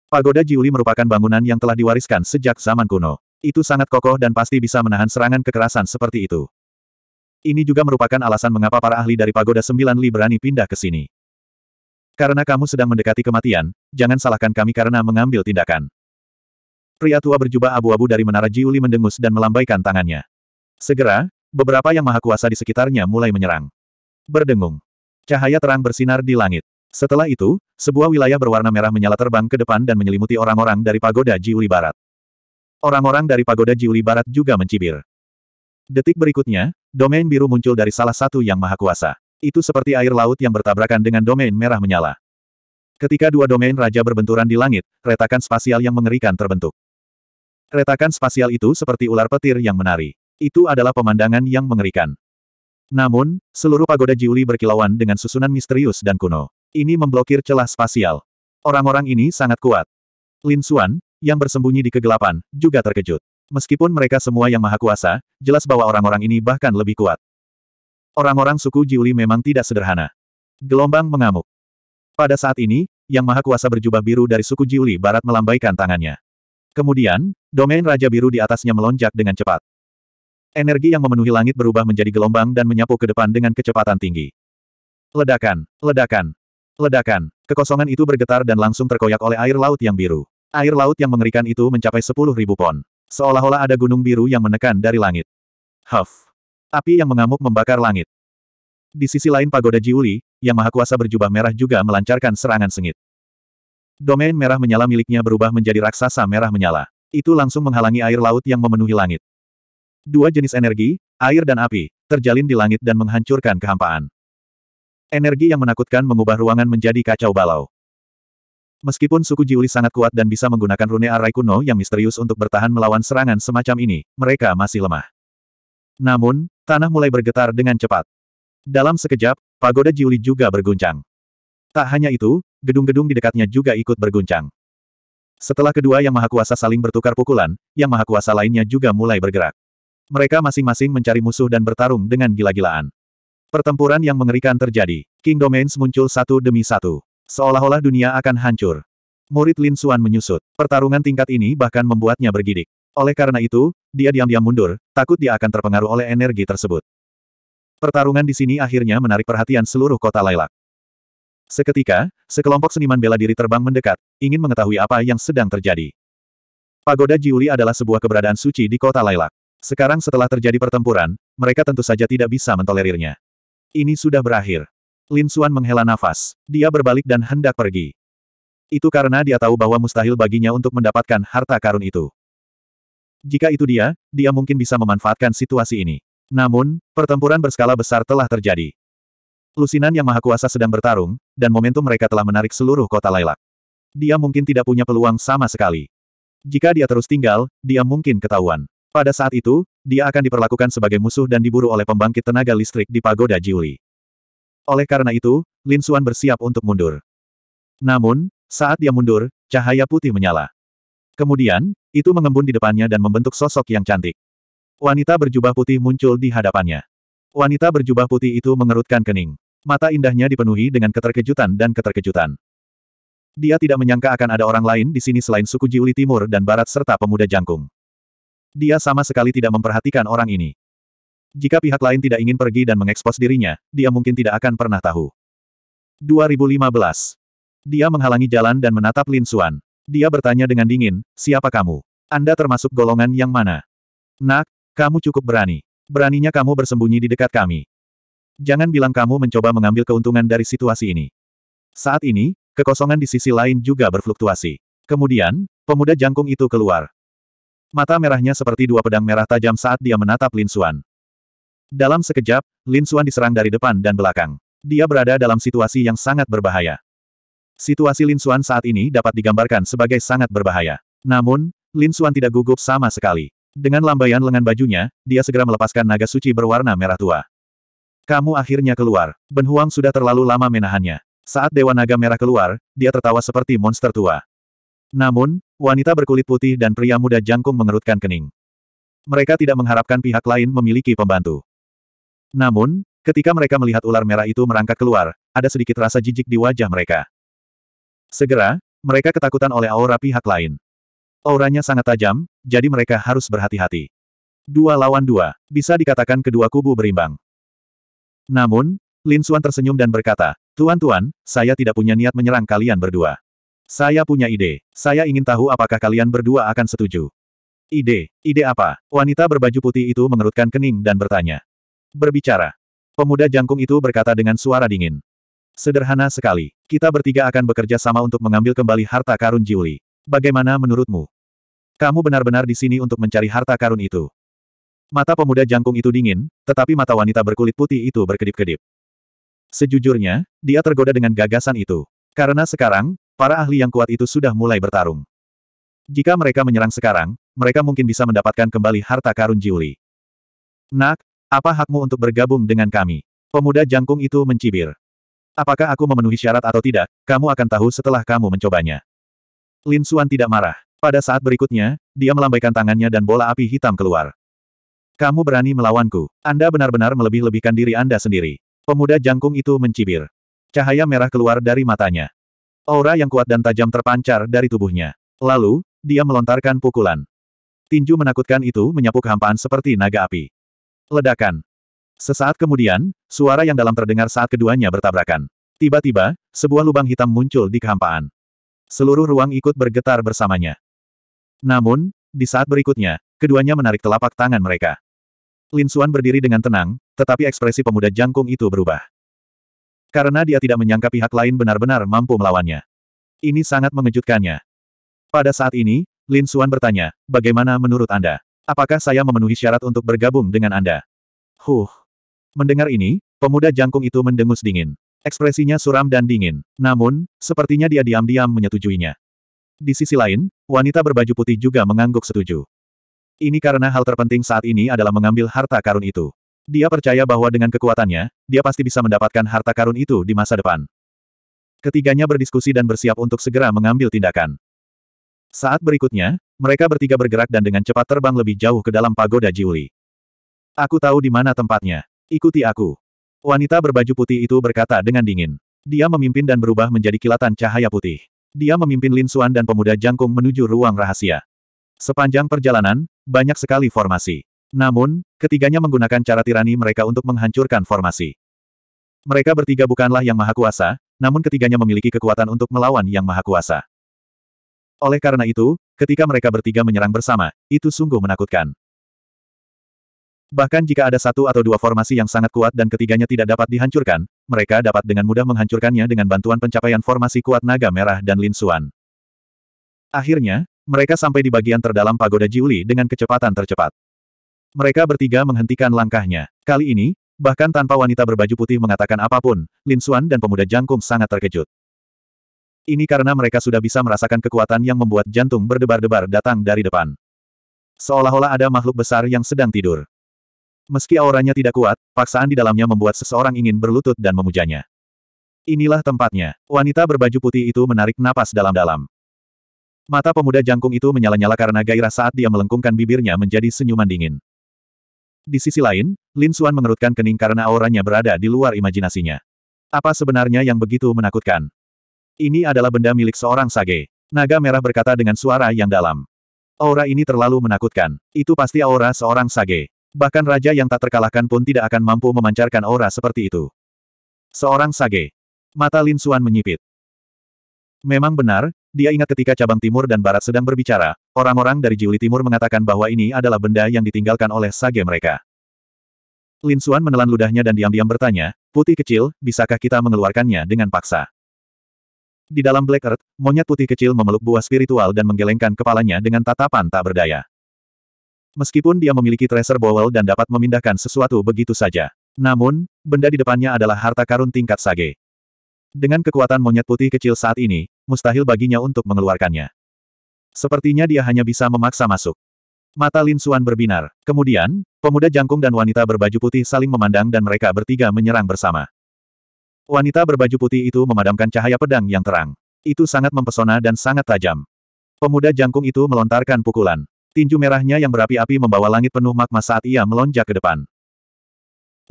Pagoda Jiuli merupakan bangunan yang telah diwariskan sejak zaman kuno. Itu sangat kokoh dan pasti bisa menahan serangan kekerasan seperti itu. Ini juga merupakan alasan mengapa para ahli dari Pagoda Sembilan Li berani pindah ke sini. Karena kamu sedang mendekati kematian, jangan salahkan kami karena mengambil tindakan. Pria tua berjubah abu-abu dari menara Jiuli mendengus dan melambaikan tangannya. Segera, Beberapa yang maha kuasa di sekitarnya mulai menyerang. Berdengung. Cahaya terang bersinar di langit. Setelah itu, sebuah wilayah berwarna merah menyala terbang ke depan dan menyelimuti orang-orang dari pagoda Jiuli Barat. Orang-orang dari pagoda Jiuli Barat juga mencibir. Detik berikutnya, domain biru muncul dari salah satu yang maha kuasa. Itu seperti air laut yang bertabrakan dengan domain merah menyala. Ketika dua domain raja berbenturan di langit, retakan spasial yang mengerikan terbentuk. Retakan spasial itu seperti ular petir yang menari. Itu adalah pemandangan yang mengerikan. Namun, seluruh pagoda Jiuli berkilauan dengan susunan misterius dan kuno. Ini memblokir celah spasial. Orang-orang ini sangat kuat. Lin Xuan, yang bersembunyi di kegelapan, juga terkejut. Meskipun mereka semua yang maha kuasa, jelas bahwa orang-orang ini bahkan lebih kuat. Orang-orang suku Jiuli memang tidak sederhana. Gelombang mengamuk. Pada saat ini, yang maha kuasa berjubah biru dari suku Jiuli barat melambaikan tangannya. Kemudian, domain Raja Biru di atasnya melonjak dengan cepat. Energi yang memenuhi langit berubah menjadi gelombang dan menyapu ke depan dengan kecepatan tinggi. Ledakan, ledakan, ledakan. Kekosongan itu bergetar dan langsung terkoyak oleh air laut yang biru. Air laut yang mengerikan itu mencapai sepuluh ribu pon. Seolah-olah ada gunung biru yang menekan dari langit. Huff. Api yang mengamuk membakar langit. Di sisi lain pagoda Jiuli, yang maha kuasa berjubah merah juga melancarkan serangan sengit. Domain merah menyala miliknya berubah menjadi raksasa merah menyala. Itu langsung menghalangi air laut yang memenuhi langit. Dua jenis energi, air dan api, terjalin di langit dan menghancurkan kehampaan. Energi yang menakutkan mengubah ruangan menjadi kacau balau. Meskipun suku Jiuli sangat kuat dan bisa menggunakan rune arai kuno yang misterius untuk bertahan melawan serangan semacam ini, mereka masih lemah. Namun, tanah mulai bergetar dengan cepat. Dalam sekejap, pagoda Jiuli juga berguncang. Tak hanya itu, gedung-gedung di dekatnya juga ikut berguncang. Setelah kedua yang maha kuasa saling bertukar pukulan, yang maha kuasa lainnya juga mulai bergerak. Mereka masing-masing mencari musuh dan bertarung dengan gila-gilaan. Pertempuran yang mengerikan terjadi. King Domains muncul satu demi satu. Seolah-olah dunia akan hancur. Murid Lin Suan menyusut. Pertarungan tingkat ini bahkan membuatnya bergidik. Oleh karena itu, dia diam-diam mundur, takut dia akan terpengaruh oleh energi tersebut. Pertarungan di sini akhirnya menarik perhatian seluruh kota Lailak. Seketika, sekelompok seniman bela diri terbang mendekat, ingin mengetahui apa yang sedang terjadi. Pagoda Jiuli adalah sebuah keberadaan suci di kota Lailak. Sekarang setelah terjadi pertempuran, mereka tentu saja tidak bisa mentolerirnya. Ini sudah berakhir. Lin Xuan menghela nafas. Dia berbalik dan hendak pergi. Itu karena dia tahu bahwa mustahil baginya untuk mendapatkan harta karun itu. Jika itu dia, dia mungkin bisa memanfaatkan situasi ini. Namun, pertempuran berskala besar telah terjadi. Lusinan yang maha kuasa sedang bertarung, dan momentum mereka telah menarik seluruh kota Lailak. Dia mungkin tidak punya peluang sama sekali. Jika dia terus tinggal, dia mungkin ketahuan. Pada saat itu, dia akan diperlakukan sebagai musuh dan diburu oleh pembangkit tenaga listrik di pagoda Jiuli. Oleh karena itu, Lin Suan bersiap untuk mundur. Namun, saat dia mundur, cahaya putih menyala. Kemudian, itu mengembun di depannya dan membentuk sosok yang cantik. Wanita berjubah putih muncul di hadapannya. Wanita berjubah putih itu mengerutkan kening. Mata indahnya dipenuhi dengan keterkejutan dan keterkejutan. Dia tidak menyangka akan ada orang lain di sini selain suku Jiuli Timur dan Barat serta pemuda jangkung. Dia sama sekali tidak memperhatikan orang ini. Jika pihak lain tidak ingin pergi dan mengekspos dirinya, dia mungkin tidak akan pernah tahu. 2015. Dia menghalangi jalan dan menatap Lin Xuan. Dia bertanya dengan dingin, siapa kamu? Anda termasuk golongan yang mana? Nak, kamu cukup berani. Beraninya kamu bersembunyi di dekat kami. Jangan bilang kamu mencoba mengambil keuntungan dari situasi ini. Saat ini, kekosongan di sisi lain juga berfluktuasi. Kemudian, pemuda jangkung itu keluar. Mata merahnya seperti dua pedang merah tajam saat dia menatap Lin Xuan. Dalam sekejap, Lin Xuan diserang dari depan dan belakang. Dia berada dalam situasi yang sangat berbahaya. Situasi Lin Xuan saat ini dapat digambarkan sebagai sangat berbahaya. Namun, Lin Xuan tidak gugup sama sekali. Dengan lambaian lengan bajunya, dia segera melepaskan naga suci berwarna merah tua. Kamu akhirnya keluar. Ben Huang sudah terlalu lama menahannya. Saat Dewa Naga Merah keluar, dia tertawa seperti monster tua. Namun, wanita berkulit putih dan pria muda jangkung mengerutkan kening. Mereka tidak mengharapkan pihak lain memiliki pembantu. Namun, ketika mereka melihat ular merah itu merangkak keluar, ada sedikit rasa jijik di wajah mereka. Segera, mereka ketakutan oleh aura pihak lain. Auranya sangat tajam, jadi mereka harus berhati-hati. Dua lawan dua, bisa dikatakan kedua kubu berimbang. Namun, Lin Xuan tersenyum dan berkata, Tuan-tuan, saya tidak punya niat menyerang kalian berdua. Saya punya ide. Saya ingin tahu apakah kalian berdua akan setuju. Ide? Ide apa? Wanita berbaju putih itu mengerutkan kening dan bertanya. Berbicara. Pemuda jangkung itu berkata dengan suara dingin. Sederhana sekali. Kita bertiga akan bekerja sama untuk mengambil kembali harta karun Jiuli. Bagaimana menurutmu? Kamu benar-benar di sini untuk mencari harta karun itu. Mata pemuda jangkung itu dingin, tetapi mata wanita berkulit putih itu berkedip-kedip. Sejujurnya, dia tergoda dengan gagasan itu. Karena sekarang, Para ahli yang kuat itu sudah mulai bertarung. Jika mereka menyerang sekarang, mereka mungkin bisa mendapatkan kembali harta karun Jiuli. Nak, apa hakmu untuk bergabung dengan kami? Pemuda jangkung itu mencibir. Apakah aku memenuhi syarat atau tidak, kamu akan tahu setelah kamu mencobanya. Lin Suan tidak marah. Pada saat berikutnya, dia melambaikan tangannya dan bola api hitam keluar. Kamu berani melawanku. Anda benar-benar melebih-lebihkan diri Anda sendiri. Pemuda jangkung itu mencibir. Cahaya merah keluar dari matanya. Aura yang kuat dan tajam terpancar dari tubuhnya. Lalu, dia melontarkan pukulan. Tinju menakutkan itu menyapu kehampaan seperti naga api. Ledakan. Sesaat kemudian, suara yang dalam terdengar saat keduanya bertabrakan. Tiba-tiba, sebuah lubang hitam muncul di kehampaan. Seluruh ruang ikut bergetar bersamanya. Namun, di saat berikutnya, keduanya menarik telapak tangan mereka. Lin Xuan berdiri dengan tenang, tetapi ekspresi pemuda jangkung itu berubah. Karena dia tidak menyangka pihak lain benar-benar mampu melawannya. Ini sangat mengejutkannya. Pada saat ini, Lin Xuan bertanya, bagaimana menurut Anda? Apakah saya memenuhi syarat untuk bergabung dengan Anda? Huh. Mendengar ini, pemuda jangkung itu mendengus dingin. Ekspresinya suram dan dingin. Namun, sepertinya dia diam-diam menyetujuinya. Di sisi lain, wanita berbaju putih juga mengangguk setuju. Ini karena hal terpenting saat ini adalah mengambil harta karun itu. Dia percaya bahwa dengan kekuatannya, dia pasti bisa mendapatkan harta karun itu di masa depan. Ketiganya berdiskusi dan bersiap untuk segera mengambil tindakan. Saat berikutnya, mereka bertiga bergerak dan dengan cepat terbang lebih jauh ke dalam pagoda Jiuli. Aku tahu di mana tempatnya. Ikuti aku. Wanita berbaju putih itu berkata dengan dingin. Dia memimpin dan berubah menjadi kilatan cahaya putih. Dia memimpin Lin Suan dan pemuda jangkung menuju ruang rahasia. Sepanjang perjalanan, banyak sekali formasi. Namun, ketiganya menggunakan cara tirani mereka untuk menghancurkan formasi. Mereka bertiga bukanlah yang maha kuasa, namun ketiganya memiliki kekuatan untuk melawan yang maha kuasa. Oleh karena itu, ketika mereka bertiga menyerang bersama, itu sungguh menakutkan. Bahkan jika ada satu atau dua formasi yang sangat kuat dan ketiganya tidak dapat dihancurkan, mereka dapat dengan mudah menghancurkannya dengan bantuan pencapaian formasi kuat naga merah dan Lin Suan. Akhirnya, mereka sampai di bagian terdalam pagoda Jiuli dengan kecepatan tercepat. Mereka bertiga menghentikan langkahnya. Kali ini, bahkan tanpa wanita berbaju putih mengatakan apapun, Lin Xuan dan pemuda jangkung sangat terkejut. Ini karena mereka sudah bisa merasakan kekuatan yang membuat jantung berdebar-debar datang dari depan. Seolah-olah ada makhluk besar yang sedang tidur. Meski auranya tidak kuat, paksaan di dalamnya membuat seseorang ingin berlutut dan memujanya. Inilah tempatnya. Wanita berbaju putih itu menarik napas dalam-dalam. Mata pemuda jangkung itu menyala-nyala karena gairah saat dia melengkungkan bibirnya menjadi senyuman dingin. Di sisi lain, Lin Xuan mengerutkan kening karena auranya berada di luar imajinasinya. Apa sebenarnya yang begitu menakutkan? Ini adalah benda milik seorang sage. Naga merah berkata dengan suara yang dalam. Aura ini terlalu menakutkan. Itu pasti aura seorang sage. Bahkan raja yang tak terkalahkan pun tidak akan mampu memancarkan aura seperti itu. Seorang sage. Mata Lin Xuan menyipit. Memang benar, dia ingat ketika cabang timur dan barat sedang berbicara, orang-orang dari Jiuli Timur mengatakan bahwa ini adalah benda yang ditinggalkan oleh sage mereka. Lin Xuan menelan ludahnya dan diam-diam bertanya, putih kecil, bisakah kita mengeluarkannya dengan paksa? Di dalam Black Earth, monyet putih kecil memeluk buah spiritual dan menggelengkan kepalanya dengan tatapan tak berdaya. Meskipun dia memiliki tracer bowel dan dapat memindahkan sesuatu begitu saja. Namun, benda di depannya adalah harta karun tingkat sage. Dengan kekuatan monyet putih kecil saat ini, mustahil baginya untuk mengeluarkannya. Sepertinya dia hanya bisa memaksa masuk. Mata Lin Suan berbinar. Kemudian, pemuda jangkung dan wanita berbaju putih saling memandang dan mereka bertiga menyerang bersama. Wanita berbaju putih itu memadamkan cahaya pedang yang terang. Itu sangat mempesona dan sangat tajam. Pemuda jangkung itu melontarkan pukulan. Tinju merahnya yang berapi-api membawa langit penuh magma saat ia melonjak ke depan.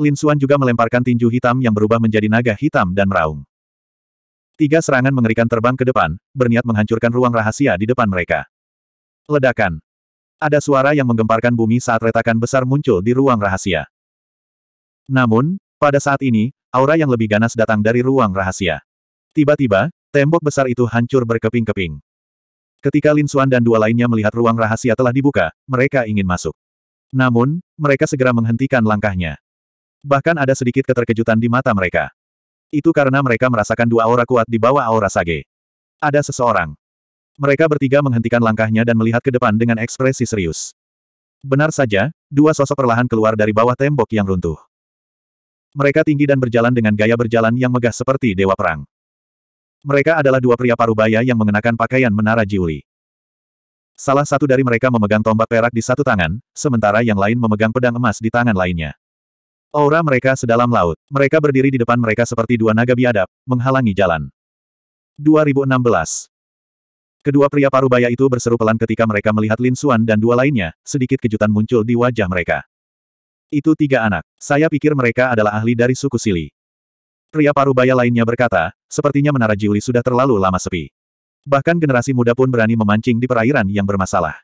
Lin Xuan juga melemparkan tinju hitam yang berubah menjadi naga hitam dan meraung. Tiga serangan mengerikan terbang ke depan, berniat menghancurkan ruang rahasia di depan mereka. Ledakan. Ada suara yang menggemparkan bumi saat retakan besar muncul di ruang rahasia. Namun, pada saat ini, aura yang lebih ganas datang dari ruang rahasia. Tiba-tiba, tembok besar itu hancur berkeping-keping. Ketika Lin Xuan dan dua lainnya melihat ruang rahasia telah dibuka, mereka ingin masuk. Namun, mereka segera menghentikan langkahnya. Bahkan ada sedikit keterkejutan di mata mereka. Itu karena mereka merasakan dua aura kuat di bawah aura Sage. Ada seseorang. Mereka bertiga menghentikan langkahnya dan melihat ke depan dengan ekspresi serius. Benar saja, dua sosok perlahan keluar dari bawah tembok yang runtuh. Mereka tinggi dan berjalan dengan gaya berjalan yang megah seperti dewa perang. Mereka adalah dua pria parubaya yang mengenakan pakaian menara Jiuli. Salah satu dari mereka memegang tombak perak di satu tangan, sementara yang lain memegang pedang emas di tangan lainnya. Aura mereka sedalam laut. Mereka berdiri di depan mereka seperti dua naga biadab, menghalangi jalan. 2016 Kedua pria parubaya itu berseru pelan ketika mereka melihat Lin Xuan dan dua lainnya, sedikit kejutan muncul di wajah mereka. Itu tiga anak. Saya pikir mereka adalah ahli dari suku Sili. Pria parubaya lainnya berkata, sepertinya menara Jiuli sudah terlalu lama sepi. Bahkan generasi muda pun berani memancing di perairan yang bermasalah.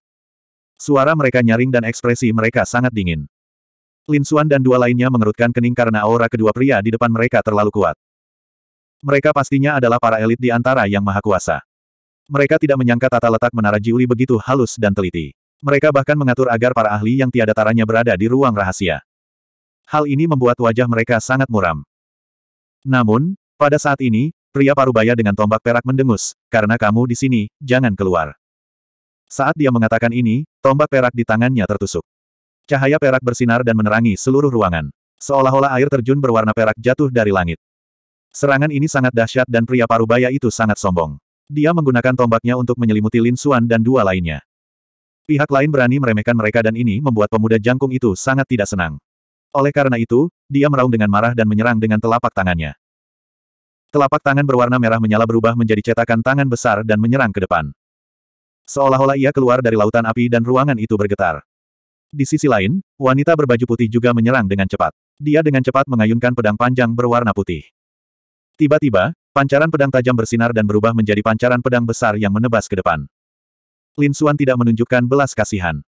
Suara mereka nyaring dan ekspresi mereka sangat dingin. Lin Xuan dan dua lainnya mengerutkan kening karena aura kedua pria di depan mereka terlalu kuat. Mereka pastinya adalah para elit di antara yang maha kuasa. Mereka tidak menyangka tata letak menara Jiuli begitu halus dan teliti. Mereka bahkan mengatur agar para ahli yang tiada taranya berada di ruang rahasia. Hal ini membuat wajah mereka sangat muram. Namun, pada saat ini, pria parubaya dengan tombak perak mendengus, karena kamu di sini, jangan keluar. Saat dia mengatakan ini, tombak perak di tangannya tertusuk. Cahaya perak bersinar dan menerangi seluruh ruangan. Seolah-olah air terjun berwarna perak jatuh dari langit. Serangan ini sangat dahsyat dan pria parubaya itu sangat sombong. Dia menggunakan tombaknya untuk menyelimuti Lin Suan dan dua lainnya. Pihak lain berani meremehkan mereka dan ini membuat pemuda jangkung itu sangat tidak senang. Oleh karena itu, dia meraung dengan marah dan menyerang dengan telapak tangannya. Telapak tangan berwarna merah menyala berubah menjadi cetakan tangan besar dan menyerang ke depan. Seolah-olah ia keluar dari lautan api dan ruangan itu bergetar. Di sisi lain, wanita berbaju putih juga menyerang dengan cepat. Dia dengan cepat mengayunkan pedang panjang berwarna putih. Tiba-tiba, pancaran pedang tajam bersinar dan berubah menjadi pancaran pedang besar yang menebas ke depan. Lin Suan tidak menunjukkan belas kasihan.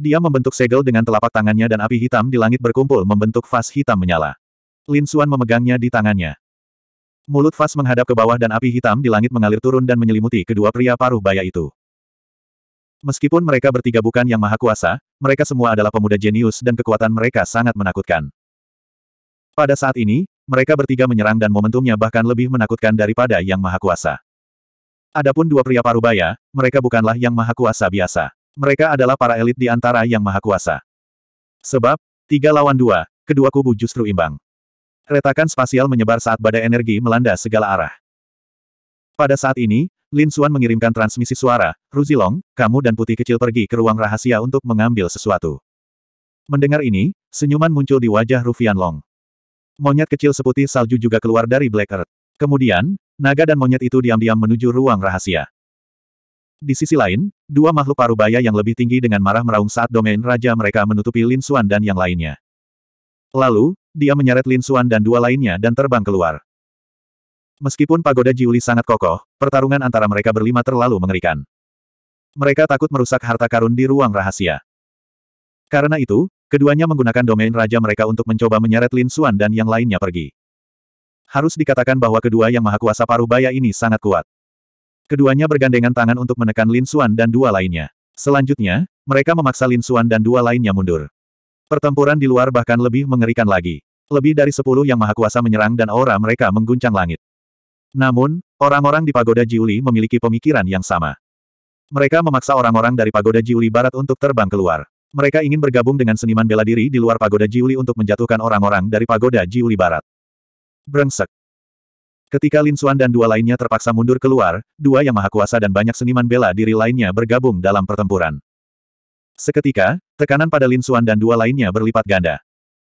Dia membentuk segel dengan telapak tangannya dan api hitam di langit berkumpul membentuk vas hitam menyala. Lin Suan memegangnya di tangannya. Mulut vas menghadap ke bawah dan api hitam di langit mengalir turun dan menyelimuti kedua pria paruh baya itu. Meskipun mereka bertiga bukan yang maha kuasa, mereka semua adalah pemuda jenius dan kekuatan mereka sangat menakutkan. Pada saat ini, mereka bertiga menyerang dan momentumnya bahkan lebih menakutkan daripada yang maha kuasa. Adapun dua pria parubaya, mereka bukanlah yang maha kuasa biasa. Mereka adalah para elit di antara yang maha kuasa. Sebab, tiga lawan dua, kedua kubu justru imbang. Retakan spasial menyebar saat badai energi melanda segala arah. Pada saat ini, Lin Xuan mengirimkan transmisi suara, Ruzilong, kamu dan putih kecil pergi ke ruang rahasia untuk mengambil sesuatu. Mendengar ini, senyuman muncul di wajah Rufian Long. Monyet kecil seputih salju juga keluar dari Black Earth. Kemudian, naga dan monyet itu diam-diam menuju ruang rahasia. Di sisi lain, dua makhluk parubaya yang lebih tinggi dengan marah meraung saat domain raja mereka menutupi Lin Xuan dan yang lainnya. Lalu, dia menyeret Lin Xuan dan dua lainnya dan terbang keluar. Meskipun pagoda Jiuli sangat kokoh, pertarungan antara mereka berlima terlalu mengerikan. Mereka takut merusak harta karun di ruang rahasia. Karena itu, keduanya menggunakan domain raja mereka untuk mencoba menyeret Lin Xuan dan yang lainnya pergi. Harus dikatakan bahwa kedua yang maha kuasa parubaya ini sangat kuat. Keduanya bergandengan tangan untuk menekan Lin Xuan dan dua lainnya. Selanjutnya, mereka memaksa Lin Xuan dan dua lainnya mundur. Pertempuran di luar bahkan lebih mengerikan lagi. Lebih dari sepuluh yang maha kuasa menyerang dan aura mereka mengguncang langit. Namun, orang-orang di pagoda Jiuli memiliki pemikiran yang sama. Mereka memaksa orang-orang dari pagoda Jiuli Barat untuk terbang keluar. Mereka ingin bergabung dengan seniman bela diri di luar pagoda Jiuli untuk menjatuhkan orang-orang dari pagoda Jiuli Barat. Brengsek. Ketika Lin Xuan dan dua lainnya terpaksa mundur keluar, dua yang maha kuasa dan banyak seniman bela diri lainnya bergabung dalam pertempuran. Seketika, tekanan pada Lin Xuan dan dua lainnya berlipat ganda.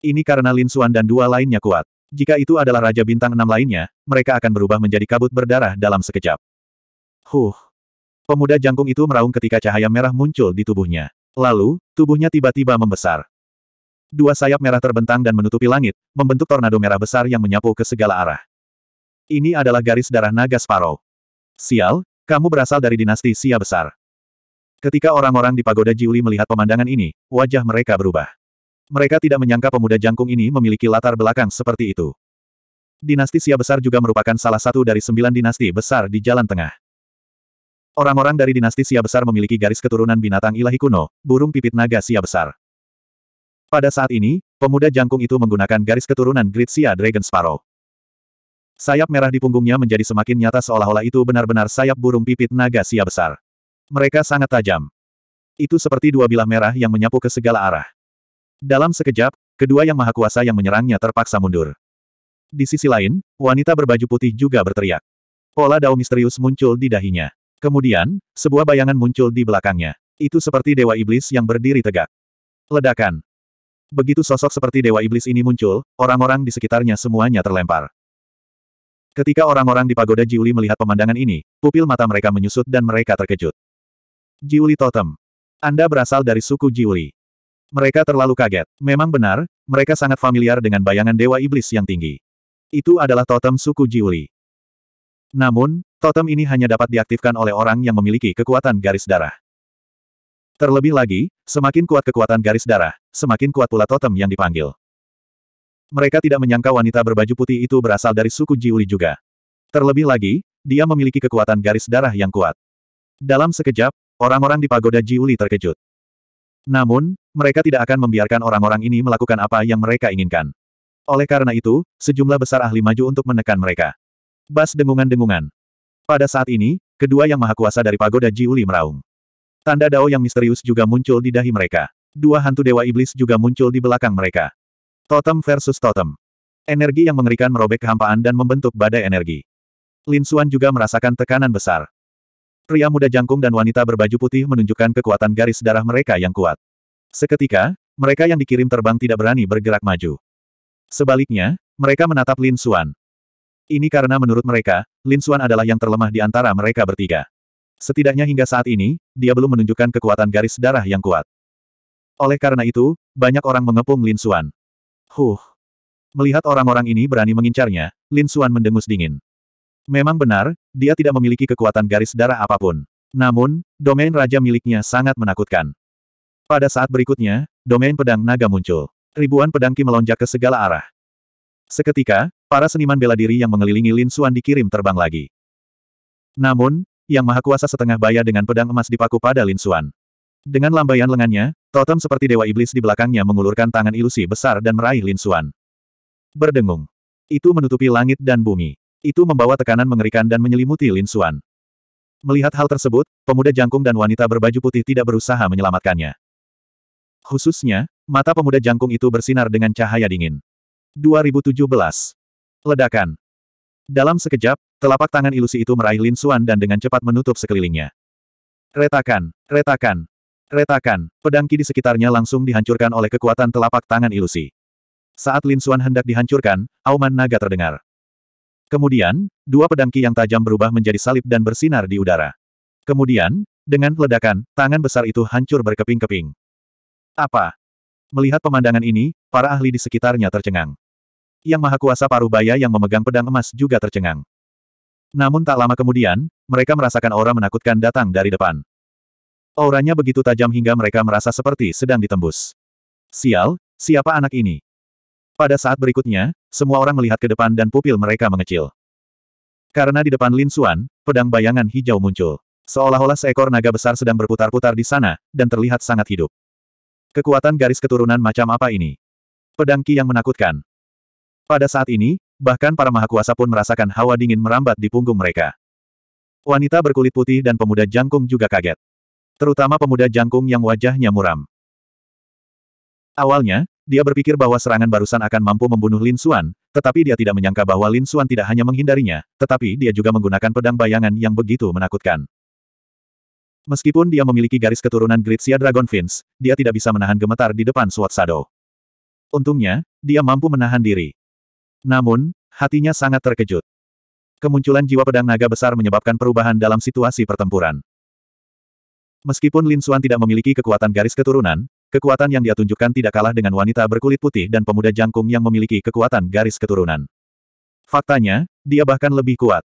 Ini karena Lin Xuan dan dua lainnya kuat. Jika itu adalah Raja Bintang enam lainnya, mereka akan berubah menjadi kabut berdarah dalam sekejap. Huh. Pemuda jangkung itu meraung ketika cahaya merah muncul di tubuhnya. Lalu, tubuhnya tiba-tiba membesar. Dua sayap merah terbentang dan menutupi langit, membentuk tornado merah besar yang menyapu ke segala arah. Ini adalah garis darah naga Sparrow. Sial, kamu berasal dari dinasti Sia Besar. Ketika orang-orang di pagoda Jiuli melihat pemandangan ini, wajah mereka berubah. Mereka tidak menyangka pemuda jangkung ini memiliki latar belakang seperti itu. Dinasti Sia Besar juga merupakan salah satu dari sembilan dinasti besar di Jalan Tengah. Orang-orang dari dinasti Sia Besar memiliki garis keturunan binatang ilahi kuno, burung pipit naga Sia Besar. Pada saat ini, pemuda jangkung itu menggunakan garis keturunan Great Xia Dragon Sparrow. Sayap merah di punggungnya menjadi semakin nyata seolah-olah itu benar-benar sayap burung pipit naga Sia Besar. Mereka sangat tajam. Itu seperti dua bilah merah yang menyapu ke segala arah. Dalam sekejap, kedua yang maha kuasa yang menyerangnya terpaksa mundur. Di sisi lain, wanita berbaju putih juga berteriak. Pola dao misterius muncul di dahinya. Kemudian, sebuah bayangan muncul di belakangnya. Itu seperti dewa iblis yang berdiri tegak. Ledakan. Begitu sosok seperti dewa iblis ini muncul, orang-orang di sekitarnya semuanya terlempar. Ketika orang-orang di pagoda Jiuli melihat pemandangan ini, pupil mata mereka menyusut dan mereka terkejut. Jiuli Totem. Anda berasal dari suku Jiuli. Mereka terlalu kaget. Memang benar, mereka sangat familiar dengan bayangan Dewa Iblis yang tinggi. Itu adalah totem suku Jiuli. Namun, totem ini hanya dapat diaktifkan oleh orang yang memiliki kekuatan garis darah. Terlebih lagi, semakin kuat kekuatan garis darah, semakin kuat pula totem yang dipanggil. Mereka tidak menyangka wanita berbaju putih itu berasal dari suku Jiuli juga. Terlebih lagi, dia memiliki kekuatan garis darah yang kuat. Dalam sekejap, orang-orang di pagoda Jiuli terkejut. Namun, mereka tidak akan membiarkan orang-orang ini melakukan apa yang mereka inginkan. Oleh karena itu, sejumlah besar ahli maju untuk menekan mereka. Bas dengungan-dengungan. Pada saat ini, kedua yang maha kuasa dari pagoda Jiuli meraung. Tanda dao yang misterius juga muncul di dahi mereka. Dua hantu dewa iblis juga muncul di belakang mereka. Totem versus totem. Energi yang mengerikan merobek kehampaan dan membentuk badai energi. Lin Xuan juga merasakan tekanan besar. Pria muda jangkung dan wanita berbaju putih menunjukkan kekuatan garis darah mereka yang kuat. Seketika, mereka yang dikirim terbang tidak berani bergerak maju. Sebaliknya, mereka menatap Lin Xuan. Ini karena menurut mereka, Lin Xuan adalah yang terlemah di antara mereka bertiga. Setidaknya hingga saat ini, dia belum menunjukkan kekuatan garis darah yang kuat. Oleh karena itu, banyak orang mengepung Lin Xuan. Huh. Melihat orang-orang ini berani mengincarnya, Lin Xuan mendengus dingin. Memang benar, dia tidak memiliki kekuatan garis darah apapun. Namun, domain raja miliknya sangat menakutkan. Pada saat berikutnya, domain pedang naga muncul. Ribuan pedang ki melonjak ke segala arah. Seketika, para seniman bela diri yang mengelilingi Lin Suan dikirim terbang lagi. Namun, yang maha kuasa setengah bayar dengan pedang emas dipaku pada Lin Suan. Dengan lambaian lengannya, totem seperti dewa iblis di belakangnya mengulurkan tangan ilusi besar dan meraih Lin Suan. Berdengung. Itu menutupi langit dan bumi. Itu membawa tekanan mengerikan dan menyelimuti Lin Xuan. Melihat hal tersebut, pemuda jangkung dan wanita berbaju putih tidak berusaha menyelamatkannya. Khususnya, mata pemuda jangkung itu bersinar dengan cahaya dingin. 2017. Ledakan. Dalam sekejap, telapak tangan ilusi itu meraih Lin Xuan dan dengan cepat menutup sekelilingnya. Retakan, retakan, retakan, pedang ki di sekitarnya langsung dihancurkan oleh kekuatan telapak tangan ilusi. Saat Lin Xuan hendak dihancurkan, auman naga terdengar. Kemudian, dua pedangki yang tajam berubah menjadi salib dan bersinar di udara. Kemudian, dengan ledakan, tangan besar itu hancur berkeping-keping. Apa? Melihat pemandangan ini, para ahli di sekitarnya tercengang. Yang Maha Kuasa Parubaya yang memegang pedang emas juga tercengang. Namun tak lama kemudian, mereka merasakan aura menakutkan datang dari depan. Auranya begitu tajam hingga mereka merasa seperti sedang ditembus. Sial, siapa anak ini? Pada saat berikutnya, semua orang melihat ke depan dan pupil mereka mengecil. Karena di depan Lin Xuan, pedang bayangan hijau muncul. Seolah-olah seekor naga besar sedang berputar-putar di sana, dan terlihat sangat hidup. Kekuatan garis keturunan macam apa ini? Pedang Ki yang menakutkan. Pada saat ini, bahkan para mahakuasa pun merasakan hawa dingin merambat di punggung mereka. Wanita berkulit putih dan pemuda jangkung juga kaget. Terutama pemuda jangkung yang wajahnya muram. Awalnya, dia berpikir bahwa serangan barusan akan mampu membunuh Lin Xuan, tetapi dia tidak menyangka bahwa Lin Xuan tidak hanya menghindarinya, tetapi dia juga menggunakan pedang bayangan yang begitu menakutkan. Meskipun dia memiliki garis keturunan Gritsia Dragonfins, dia tidak bisa menahan gemetar di depan Sword Shadow. Untungnya, dia mampu menahan diri. Namun, hatinya sangat terkejut. Kemunculan jiwa pedang naga besar menyebabkan perubahan dalam situasi pertempuran. Meskipun Lin Xuan tidak memiliki kekuatan garis keturunan, Kekuatan yang dia tunjukkan tidak kalah dengan wanita berkulit putih dan pemuda jangkung yang memiliki kekuatan garis keturunan. Faktanya, dia bahkan lebih kuat.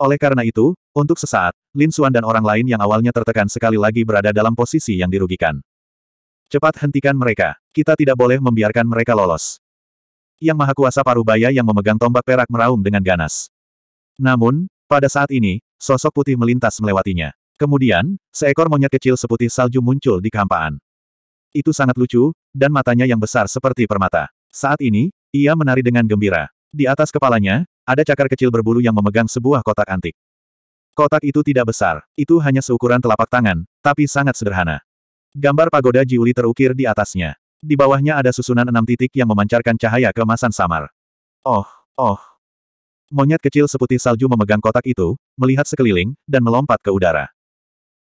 Oleh karena itu, untuk sesaat, Lin Suan dan orang lain yang awalnya tertekan sekali lagi berada dalam posisi yang dirugikan. Cepat hentikan mereka. Kita tidak boleh membiarkan mereka lolos. Yang Maha Kuasa Parubaya yang memegang tombak perak meraung dengan ganas. Namun, pada saat ini, sosok putih melintas melewatinya. Kemudian, seekor monyet kecil seputih salju muncul di kehampaan. Itu sangat lucu, dan matanya yang besar seperti permata. Saat ini, ia menari dengan gembira. Di atas kepalanya, ada cakar kecil berbulu yang memegang sebuah kotak antik. Kotak itu tidak besar, itu hanya seukuran telapak tangan, tapi sangat sederhana. Gambar pagoda Jiuli terukir di atasnya. Di bawahnya ada susunan enam titik yang memancarkan cahaya kemasan samar. Oh, oh. Monyet kecil seputih salju memegang kotak itu, melihat sekeliling, dan melompat ke udara.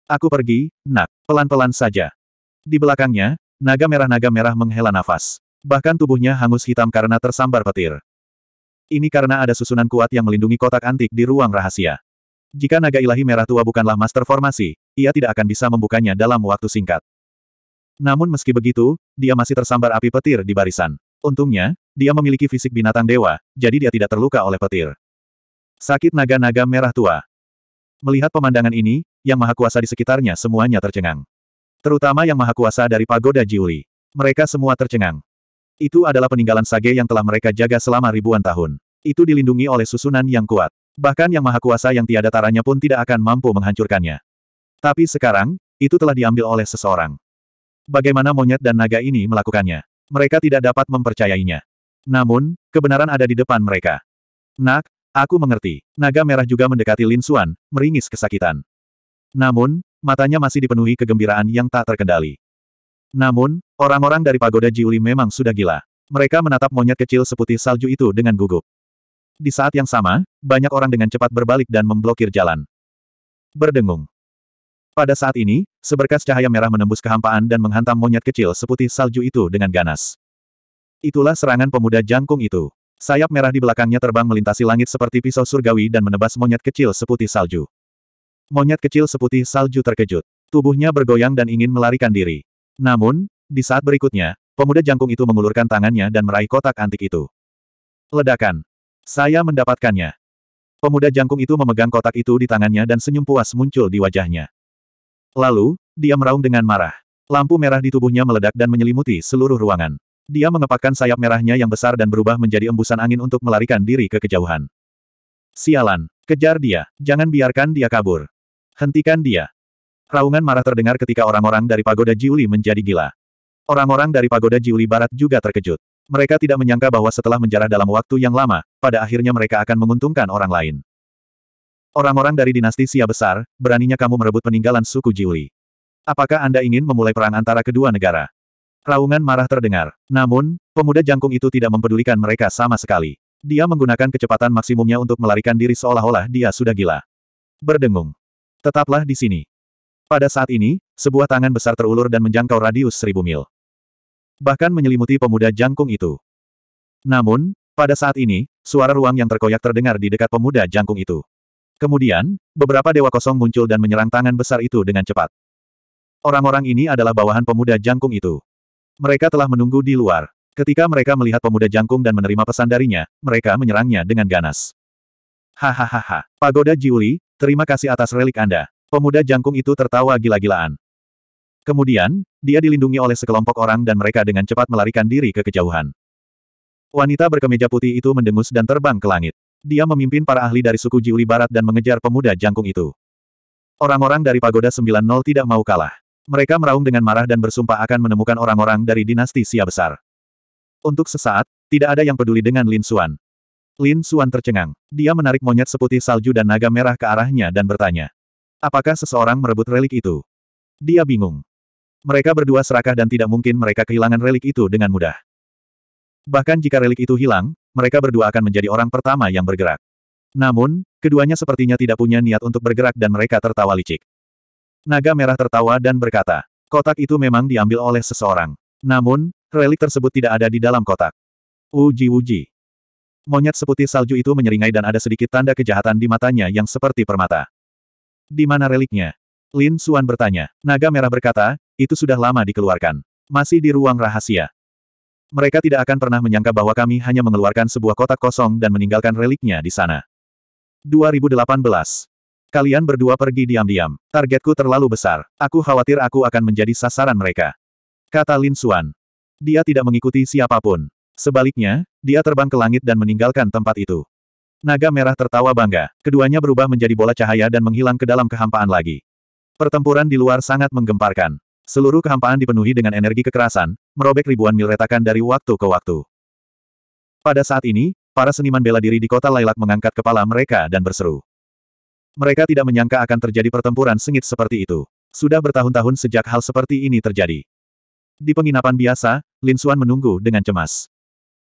Aku pergi, nak, pelan-pelan saja. Di belakangnya, naga merah-naga merah menghela nafas. Bahkan tubuhnya hangus hitam karena tersambar petir. Ini karena ada susunan kuat yang melindungi kotak antik di ruang rahasia. Jika naga ilahi merah tua bukanlah master formasi, ia tidak akan bisa membukanya dalam waktu singkat. Namun meski begitu, dia masih tersambar api petir di barisan. Untungnya, dia memiliki fisik binatang dewa, jadi dia tidak terluka oleh petir. Sakit naga-naga merah tua. Melihat pemandangan ini, yang maha kuasa di sekitarnya semuanya tercengang. Terutama yang maha kuasa dari pagoda Jiuli. Mereka semua tercengang. Itu adalah peninggalan sage yang telah mereka jaga selama ribuan tahun. Itu dilindungi oleh susunan yang kuat. Bahkan yang maha kuasa yang tiada taranya pun tidak akan mampu menghancurkannya. Tapi sekarang, itu telah diambil oleh seseorang. Bagaimana monyet dan naga ini melakukannya? Mereka tidak dapat mempercayainya. Namun, kebenaran ada di depan mereka. Nak, aku mengerti. Naga merah juga mendekati Lin Xuan, meringis kesakitan. Namun, matanya masih dipenuhi kegembiraan yang tak terkendali. Namun, orang-orang dari pagoda Jiuli memang sudah gila. Mereka menatap monyet kecil seputih salju itu dengan gugup. Di saat yang sama, banyak orang dengan cepat berbalik dan memblokir jalan. Berdengung. Pada saat ini, seberkas cahaya merah menembus kehampaan dan menghantam monyet kecil seputih salju itu dengan ganas. Itulah serangan pemuda jangkung itu. Sayap merah di belakangnya terbang melintasi langit seperti pisau surgawi dan menebas monyet kecil seputih salju. Monyet kecil seputih salju terkejut. Tubuhnya bergoyang dan ingin melarikan diri. Namun, di saat berikutnya, pemuda jangkung itu mengulurkan tangannya dan meraih kotak antik itu. Ledakan. Saya mendapatkannya. Pemuda jangkung itu memegang kotak itu di tangannya dan senyum puas muncul di wajahnya. Lalu, dia meraung dengan marah. Lampu merah di tubuhnya meledak dan menyelimuti seluruh ruangan. Dia mengepakkan sayap merahnya yang besar dan berubah menjadi embusan angin untuk melarikan diri ke kejauhan. Sialan, kejar dia, jangan biarkan dia kabur. Hentikan dia. Raungan marah terdengar ketika orang-orang dari pagoda Jiuli menjadi gila. Orang-orang dari pagoda Jiuli Barat juga terkejut. Mereka tidak menyangka bahwa setelah menjarah dalam waktu yang lama, pada akhirnya mereka akan menguntungkan orang lain. Orang-orang dari dinasti Sia Besar, beraninya kamu merebut peninggalan suku Jiuli. Apakah Anda ingin memulai perang antara kedua negara? Raungan marah terdengar. Namun, pemuda jangkung itu tidak mempedulikan mereka sama sekali. Dia menggunakan kecepatan maksimumnya untuk melarikan diri seolah-olah dia sudah gila. Berdengung. Tetaplah di sini. Pada saat ini, sebuah tangan besar terulur dan menjangkau radius seribu mil. Bahkan menyelimuti pemuda jangkung itu. Namun, pada saat ini, suara ruang yang terkoyak terdengar di dekat pemuda jangkung itu. Kemudian, beberapa dewa kosong muncul dan menyerang tangan besar itu dengan cepat. Orang-orang ini adalah bawahan pemuda jangkung itu. Mereka telah menunggu di luar. Ketika mereka melihat pemuda jangkung dan menerima pesan darinya, mereka menyerangnya dengan ganas. Hahaha. Pagoda Jiuli, terima kasih atas relik Anda. Pemuda jangkung itu tertawa gila-gilaan. Kemudian, dia dilindungi oleh sekelompok orang dan mereka dengan cepat melarikan diri ke kejauhan. Wanita berkemeja putih itu mendengus dan terbang ke langit. Dia memimpin para ahli dari suku Jiuli Barat dan mengejar pemuda jangkung itu. Orang-orang dari Pagoda 90 tidak mau kalah. Mereka meraung dengan marah dan bersumpah akan menemukan orang-orang dari dinasti Sia Besar. Untuk sesaat, tidak ada yang peduli dengan Lin Xuan. Lin Suan tercengang. Dia menarik monyet seputih salju dan naga merah ke arahnya dan bertanya. Apakah seseorang merebut relik itu? Dia bingung. Mereka berdua serakah dan tidak mungkin mereka kehilangan relik itu dengan mudah. Bahkan jika relik itu hilang, mereka berdua akan menjadi orang pertama yang bergerak. Namun, keduanya sepertinya tidak punya niat untuk bergerak dan mereka tertawa licik. Naga merah tertawa dan berkata, kotak itu memang diambil oleh seseorang. Namun, relik tersebut tidak ada di dalam kotak. Uji-uji. Monyet seputih salju itu menyeringai dan ada sedikit tanda kejahatan di matanya yang seperti permata. Di mana reliknya? Lin Suan bertanya. Naga Merah berkata, itu sudah lama dikeluarkan. Masih di ruang rahasia. Mereka tidak akan pernah menyangka bahwa kami hanya mengeluarkan sebuah kotak kosong dan meninggalkan reliknya di sana. 2018. Kalian berdua pergi diam-diam. Targetku terlalu besar. Aku khawatir aku akan menjadi sasaran mereka. Kata Lin Suan. Dia tidak mengikuti siapapun. Sebaliknya, dia terbang ke langit dan meninggalkan tempat itu. Naga merah tertawa bangga. Keduanya berubah menjadi bola cahaya dan menghilang ke dalam kehampaan lagi. Pertempuran di luar sangat menggemparkan. Seluruh kehampaan dipenuhi dengan energi kekerasan, merobek ribuan mil retakan dari waktu ke waktu. Pada saat ini, para seniman bela diri di kota Lailak mengangkat kepala mereka dan berseru. Mereka tidak menyangka akan terjadi pertempuran sengit seperti itu. Sudah bertahun-tahun sejak hal seperti ini terjadi. Di penginapan biasa, Lin Suan menunggu dengan cemas.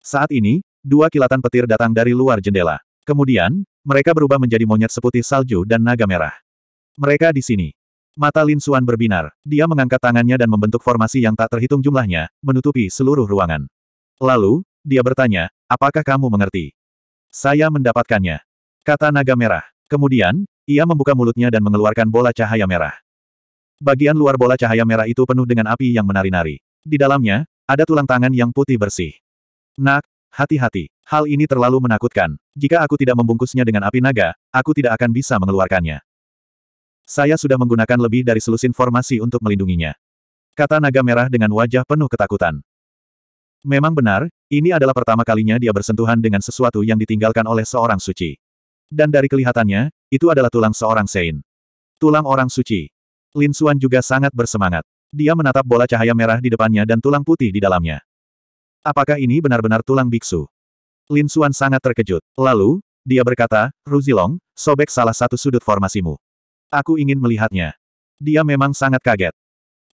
Saat ini, dua kilatan petir datang dari luar jendela. Kemudian, mereka berubah menjadi monyet seputih salju dan naga merah. Mereka di sini. Mata Lin Suan berbinar. Dia mengangkat tangannya dan membentuk formasi yang tak terhitung jumlahnya, menutupi seluruh ruangan. Lalu, dia bertanya, apakah kamu mengerti? Saya mendapatkannya. Kata naga merah. Kemudian, ia membuka mulutnya dan mengeluarkan bola cahaya merah. Bagian luar bola cahaya merah itu penuh dengan api yang menari-nari. Di dalamnya, ada tulang tangan yang putih bersih. Nak, hati-hati. Hal ini terlalu menakutkan. Jika aku tidak membungkusnya dengan api naga, aku tidak akan bisa mengeluarkannya. Saya sudah menggunakan lebih dari selusin formasi untuk melindunginya. Kata naga merah dengan wajah penuh ketakutan. Memang benar, ini adalah pertama kalinya dia bersentuhan dengan sesuatu yang ditinggalkan oleh seorang suci. Dan dari kelihatannya, itu adalah tulang seorang Sein. Tulang orang suci. Lin Xuan juga sangat bersemangat. Dia menatap bola cahaya merah di depannya dan tulang putih di dalamnya. Apakah ini benar-benar tulang biksu? Lin Xuan sangat terkejut. Lalu, dia berkata, Ruzilong, sobek salah satu sudut formasimu. Aku ingin melihatnya. Dia memang sangat kaget.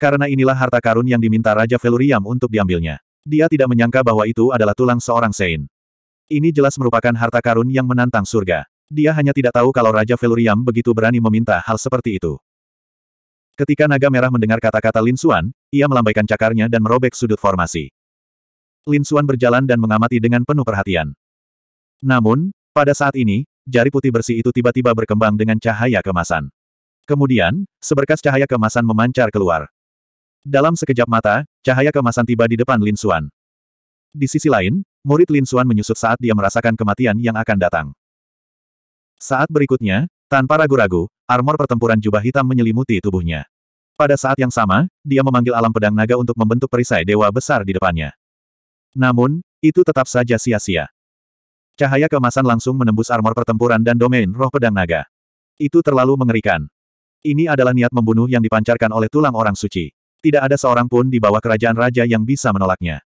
Karena inilah harta karun yang diminta Raja Veluriam untuk diambilnya. Dia tidak menyangka bahwa itu adalah tulang seorang Sein. Ini jelas merupakan harta karun yang menantang surga. Dia hanya tidak tahu kalau Raja Veluriam begitu berani meminta hal seperti itu. Ketika naga merah mendengar kata-kata Lin Xuan, ia melambaikan cakarnya dan merobek sudut formasi. Lin Xuan berjalan dan mengamati dengan penuh perhatian. Namun, pada saat ini, jari putih bersih itu tiba-tiba berkembang dengan cahaya kemasan. Kemudian, seberkas cahaya kemasan memancar keluar. Dalam sekejap mata, cahaya kemasan tiba di depan Lin Xuan. Di sisi lain, murid Lin Xuan menyusut saat dia merasakan kematian yang akan datang. Saat berikutnya, tanpa ragu-ragu, armor pertempuran jubah hitam menyelimuti tubuhnya. Pada saat yang sama, dia memanggil alam pedang naga untuk membentuk perisai dewa besar di depannya. Namun, itu tetap saja sia-sia. Cahaya kemasan langsung menembus armor pertempuran dan domain roh pedang naga. Itu terlalu mengerikan. Ini adalah niat membunuh yang dipancarkan oleh tulang orang suci. Tidak ada seorang pun di bawah kerajaan raja yang bisa menolaknya.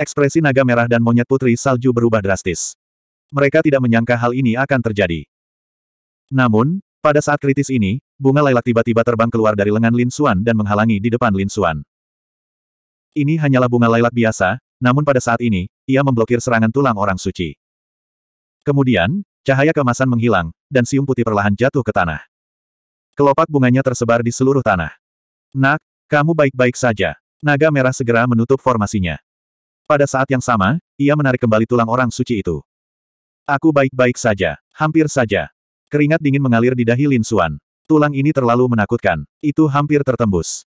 Ekspresi naga merah dan monyet putri salju berubah drastis. Mereka tidak menyangka hal ini akan terjadi. Namun, pada saat kritis ini, bunga lailak tiba-tiba terbang keluar dari lengan Lin Xuan dan menghalangi di depan Lin Xuan. Ini hanyalah bunga lailak biasa, namun pada saat ini, ia memblokir serangan tulang orang suci. Kemudian, cahaya kemasan menghilang, dan siung putih perlahan jatuh ke tanah. Kelopak bunganya tersebar di seluruh tanah. Nak, kamu baik-baik saja. Naga merah segera menutup formasinya. Pada saat yang sama, ia menarik kembali tulang orang suci itu. Aku baik-baik saja, hampir saja. Keringat dingin mengalir di dahi Lin Suan. Tulang ini terlalu menakutkan. Itu hampir tertembus.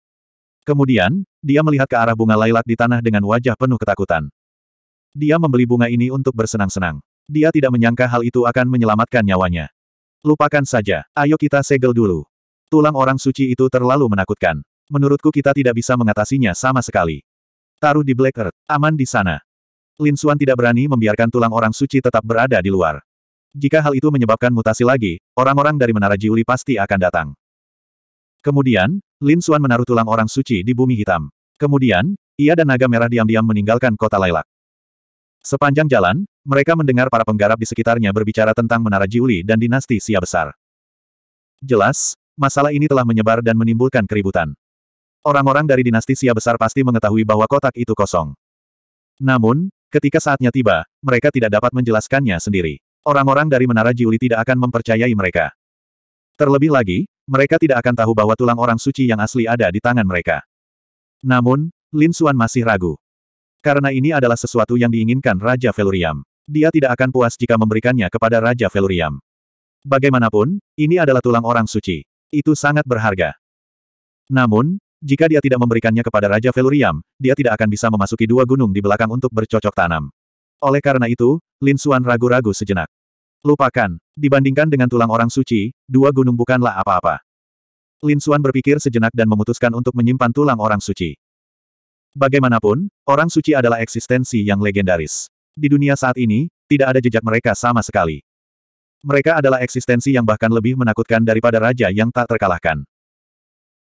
Kemudian, dia melihat ke arah bunga lilac di tanah dengan wajah penuh ketakutan. Dia membeli bunga ini untuk bersenang-senang. Dia tidak menyangka hal itu akan menyelamatkan nyawanya. Lupakan saja, ayo kita segel dulu. Tulang orang suci itu terlalu menakutkan. Menurutku kita tidak bisa mengatasinya sama sekali. Taruh di Black Earth, aman di sana. Lin Xuan tidak berani membiarkan tulang orang suci tetap berada di luar. Jika hal itu menyebabkan mutasi lagi, orang-orang dari Menara Jiuli pasti akan datang. Kemudian, Lin Suan menaruh tulang orang suci di bumi hitam. Kemudian, ia dan naga merah diam-diam meninggalkan kota Lailak. Sepanjang jalan, mereka mendengar para penggarap di sekitarnya berbicara tentang Menara Jiuli dan dinasti Sia Besar. Jelas, masalah ini telah menyebar dan menimbulkan keributan. Orang-orang dari dinasti Sia Besar pasti mengetahui bahwa kotak itu kosong. Namun, ketika saatnya tiba, mereka tidak dapat menjelaskannya sendiri. Orang-orang dari Menara Jiuli tidak akan mempercayai mereka. Terlebih lagi, mereka tidak akan tahu bahwa tulang orang suci yang asli ada di tangan mereka. Namun, Lin Suan masih ragu. Karena ini adalah sesuatu yang diinginkan Raja Veluriam. Dia tidak akan puas jika memberikannya kepada Raja Veluriam. Bagaimanapun, ini adalah tulang orang suci. Itu sangat berharga. Namun, jika dia tidak memberikannya kepada Raja Veluriam, dia tidak akan bisa memasuki dua gunung di belakang untuk bercocok tanam. Oleh karena itu, Lin Suan ragu-ragu sejenak. Lupakan, dibandingkan dengan tulang orang suci, dua gunung bukanlah apa-apa. Lin Xuan berpikir sejenak dan memutuskan untuk menyimpan tulang orang suci. Bagaimanapun, orang suci adalah eksistensi yang legendaris. Di dunia saat ini, tidak ada jejak mereka sama sekali. Mereka adalah eksistensi yang bahkan lebih menakutkan daripada raja yang tak terkalahkan.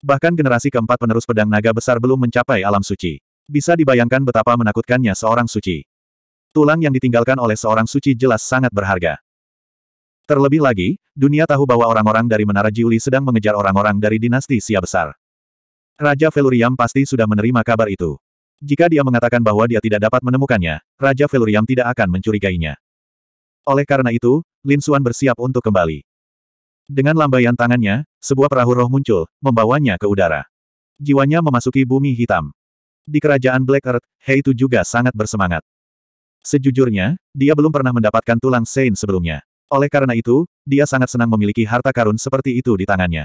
Bahkan generasi keempat penerus pedang naga besar belum mencapai alam suci. Bisa dibayangkan betapa menakutkannya seorang suci. Tulang yang ditinggalkan oleh seorang suci jelas sangat berharga. Terlebih lagi, dunia tahu bahwa orang-orang dari Menara Jiuli sedang mengejar orang-orang dari dinasti Sia Besar. Raja Veluriam pasti sudah menerima kabar itu. Jika dia mengatakan bahwa dia tidak dapat menemukannya, Raja Veluriam tidak akan mencurigainya. Oleh karena itu, Lin Suan bersiap untuk kembali. Dengan lambaian tangannya, sebuah perahu roh muncul, membawanya ke udara. Jiwanya memasuki bumi hitam. Di kerajaan Black Earth, Hei itu juga sangat bersemangat. Sejujurnya, dia belum pernah mendapatkan tulang Sein sebelumnya. Oleh karena itu, dia sangat senang memiliki harta karun seperti itu di tangannya.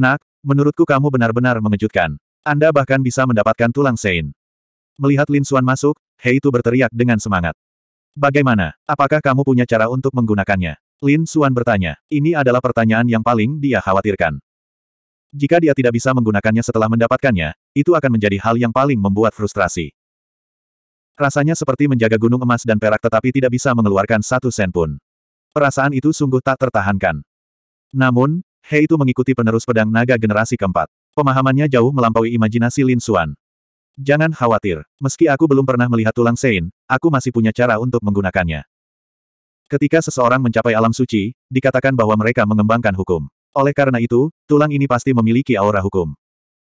Nak, menurutku kamu benar-benar mengejutkan. Anda bahkan bisa mendapatkan tulang sein. Melihat Lin Xuan masuk, Hei itu berteriak dengan semangat. Bagaimana? Apakah kamu punya cara untuk menggunakannya? Lin Xuan bertanya. Ini adalah pertanyaan yang paling dia khawatirkan. Jika dia tidak bisa menggunakannya setelah mendapatkannya, itu akan menjadi hal yang paling membuat frustrasi. Rasanya seperti menjaga gunung emas dan perak tetapi tidak bisa mengeluarkan satu sen pun. Perasaan itu sungguh tak tertahankan. Namun, He itu mengikuti penerus pedang naga generasi keempat. Pemahamannya jauh melampaui imajinasi Lin Xuan. Jangan khawatir, meski aku belum pernah melihat tulang Sein, aku masih punya cara untuk menggunakannya. Ketika seseorang mencapai alam suci, dikatakan bahwa mereka mengembangkan hukum. Oleh karena itu, tulang ini pasti memiliki aura hukum.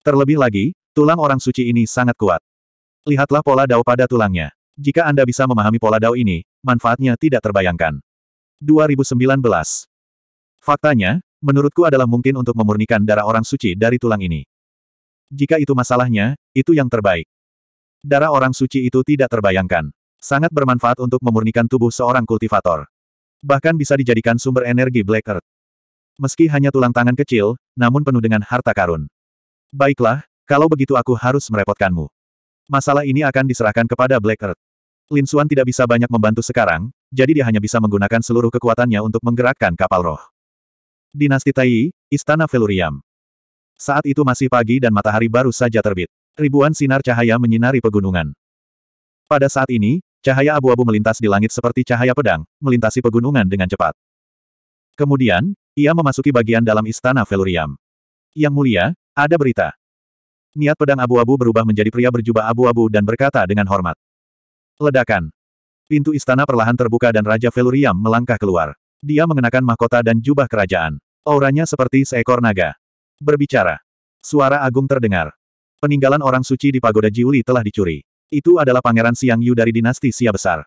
Terlebih lagi, tulang orang suci ini sangat kuat. Lihatlah pola dao pada tulangnya. Jika Anda bisa memahami pola dao ini, manfaatnya tidak terbayangkan. 2019. Faktanya, menurutku adalah mungkin untuk memurnikan darah orang suci dari tulang ini. Jika itu masalahnya, itu yang terbaik. Darah orang suci itu tidak terbayangkan. Sangat bermanfaat untuk memurnikan tubuh seorang kultivator. Bahkan bisa dijadikan sumber energi Black Earth. Meski hanya tulang tangan kecil, namun penuh dengan harta karun. Baiklah, kalau begitu aku harus merepotkanmu. Masalah ini akan diserahkan kepada Black Earth. Lin Suan tidak bisa banyak membantu sekarang, jadi dia hanya bisa menggunakan seluruh kekuatannya untuk menggerakkan kapal roh. Dinasti Tai, Istana Veluriam. Saat itu masih pagi dan matahari baru saja terbit. Ribuan sinar cahaya menyinari pegunungan. Pada saat ini, cahaya abu-abu melintas di langit seperti cahaya pedang, melintasi pegunungan dengan cepat. Kemudian, ia memasuki bagian dalam Istana Veluriam. Yang mulia, ada berita. Niat pedang abu-abu berubah menjadi pria berjubah abu-abu dan berkata dengan hormat. Ledakan. Pintu istana perlahan terbuka dan Raja Veluriam melangkah keluar. Dia mengenakan mahkota dan jubah kerajaan. Auranya seperti seekor naga. Berbicara. Suara agung terdengar. Peninggalan orang suci di pagoda Jiuli telah dicuri. Itu adalah Pangeran Siang Yu dari dinasti Sia Besar.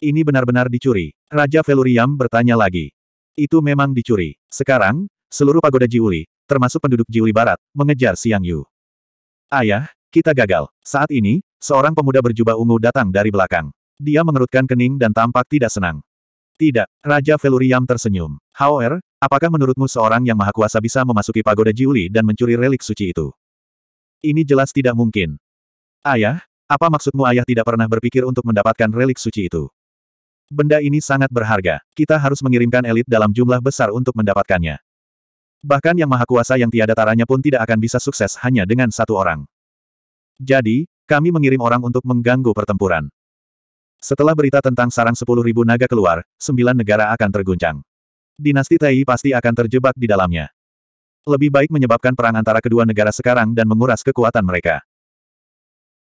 Ini benar-benar dicuri. Raja Veluriam bertanya lagi. Itu memang dicuri. Sekarang, seluruh pagoda Jiuli, termasuk penduduk Jiuli Barat, mengejar Siang Yu. Ayah, kita gagal. Saat ini, seorang pemuda berjubah ungu datang dari belakang. Dia mengerutkan kening dan tampak tidak senang. Tidak, Raja Veluriam tersenyum. However, apakah menurutmu seorang yang maha kuasa bisa memasuki pagoda Jiuli dan mencuri relik suci itu? Ini jelas tidak mungkin. Ayah, apa maksudmu ayah tidak pernah berpikir untuk mendapatkan relik suci itu? Benda ini sangat berharga. Kita harus mengirimkan elit dalam jumlah besar untuk mendapatkannya. Bahkan yang maha kuasa yang tiada taranya pun tidak akan bisa sukses hanya dengan satu orang. Jadi, kami mengirim orang untuk mengganggu pertempuran. Setelah berita tentang sarang sepuluh ribu naga keluar, sembilan negara akan terguncang. Dinasti Tai pasti akan terjebak di dalamnya. Lebih baik menyebabkan perang antara kedua negara sekarang dan menguras kekuatan mereka.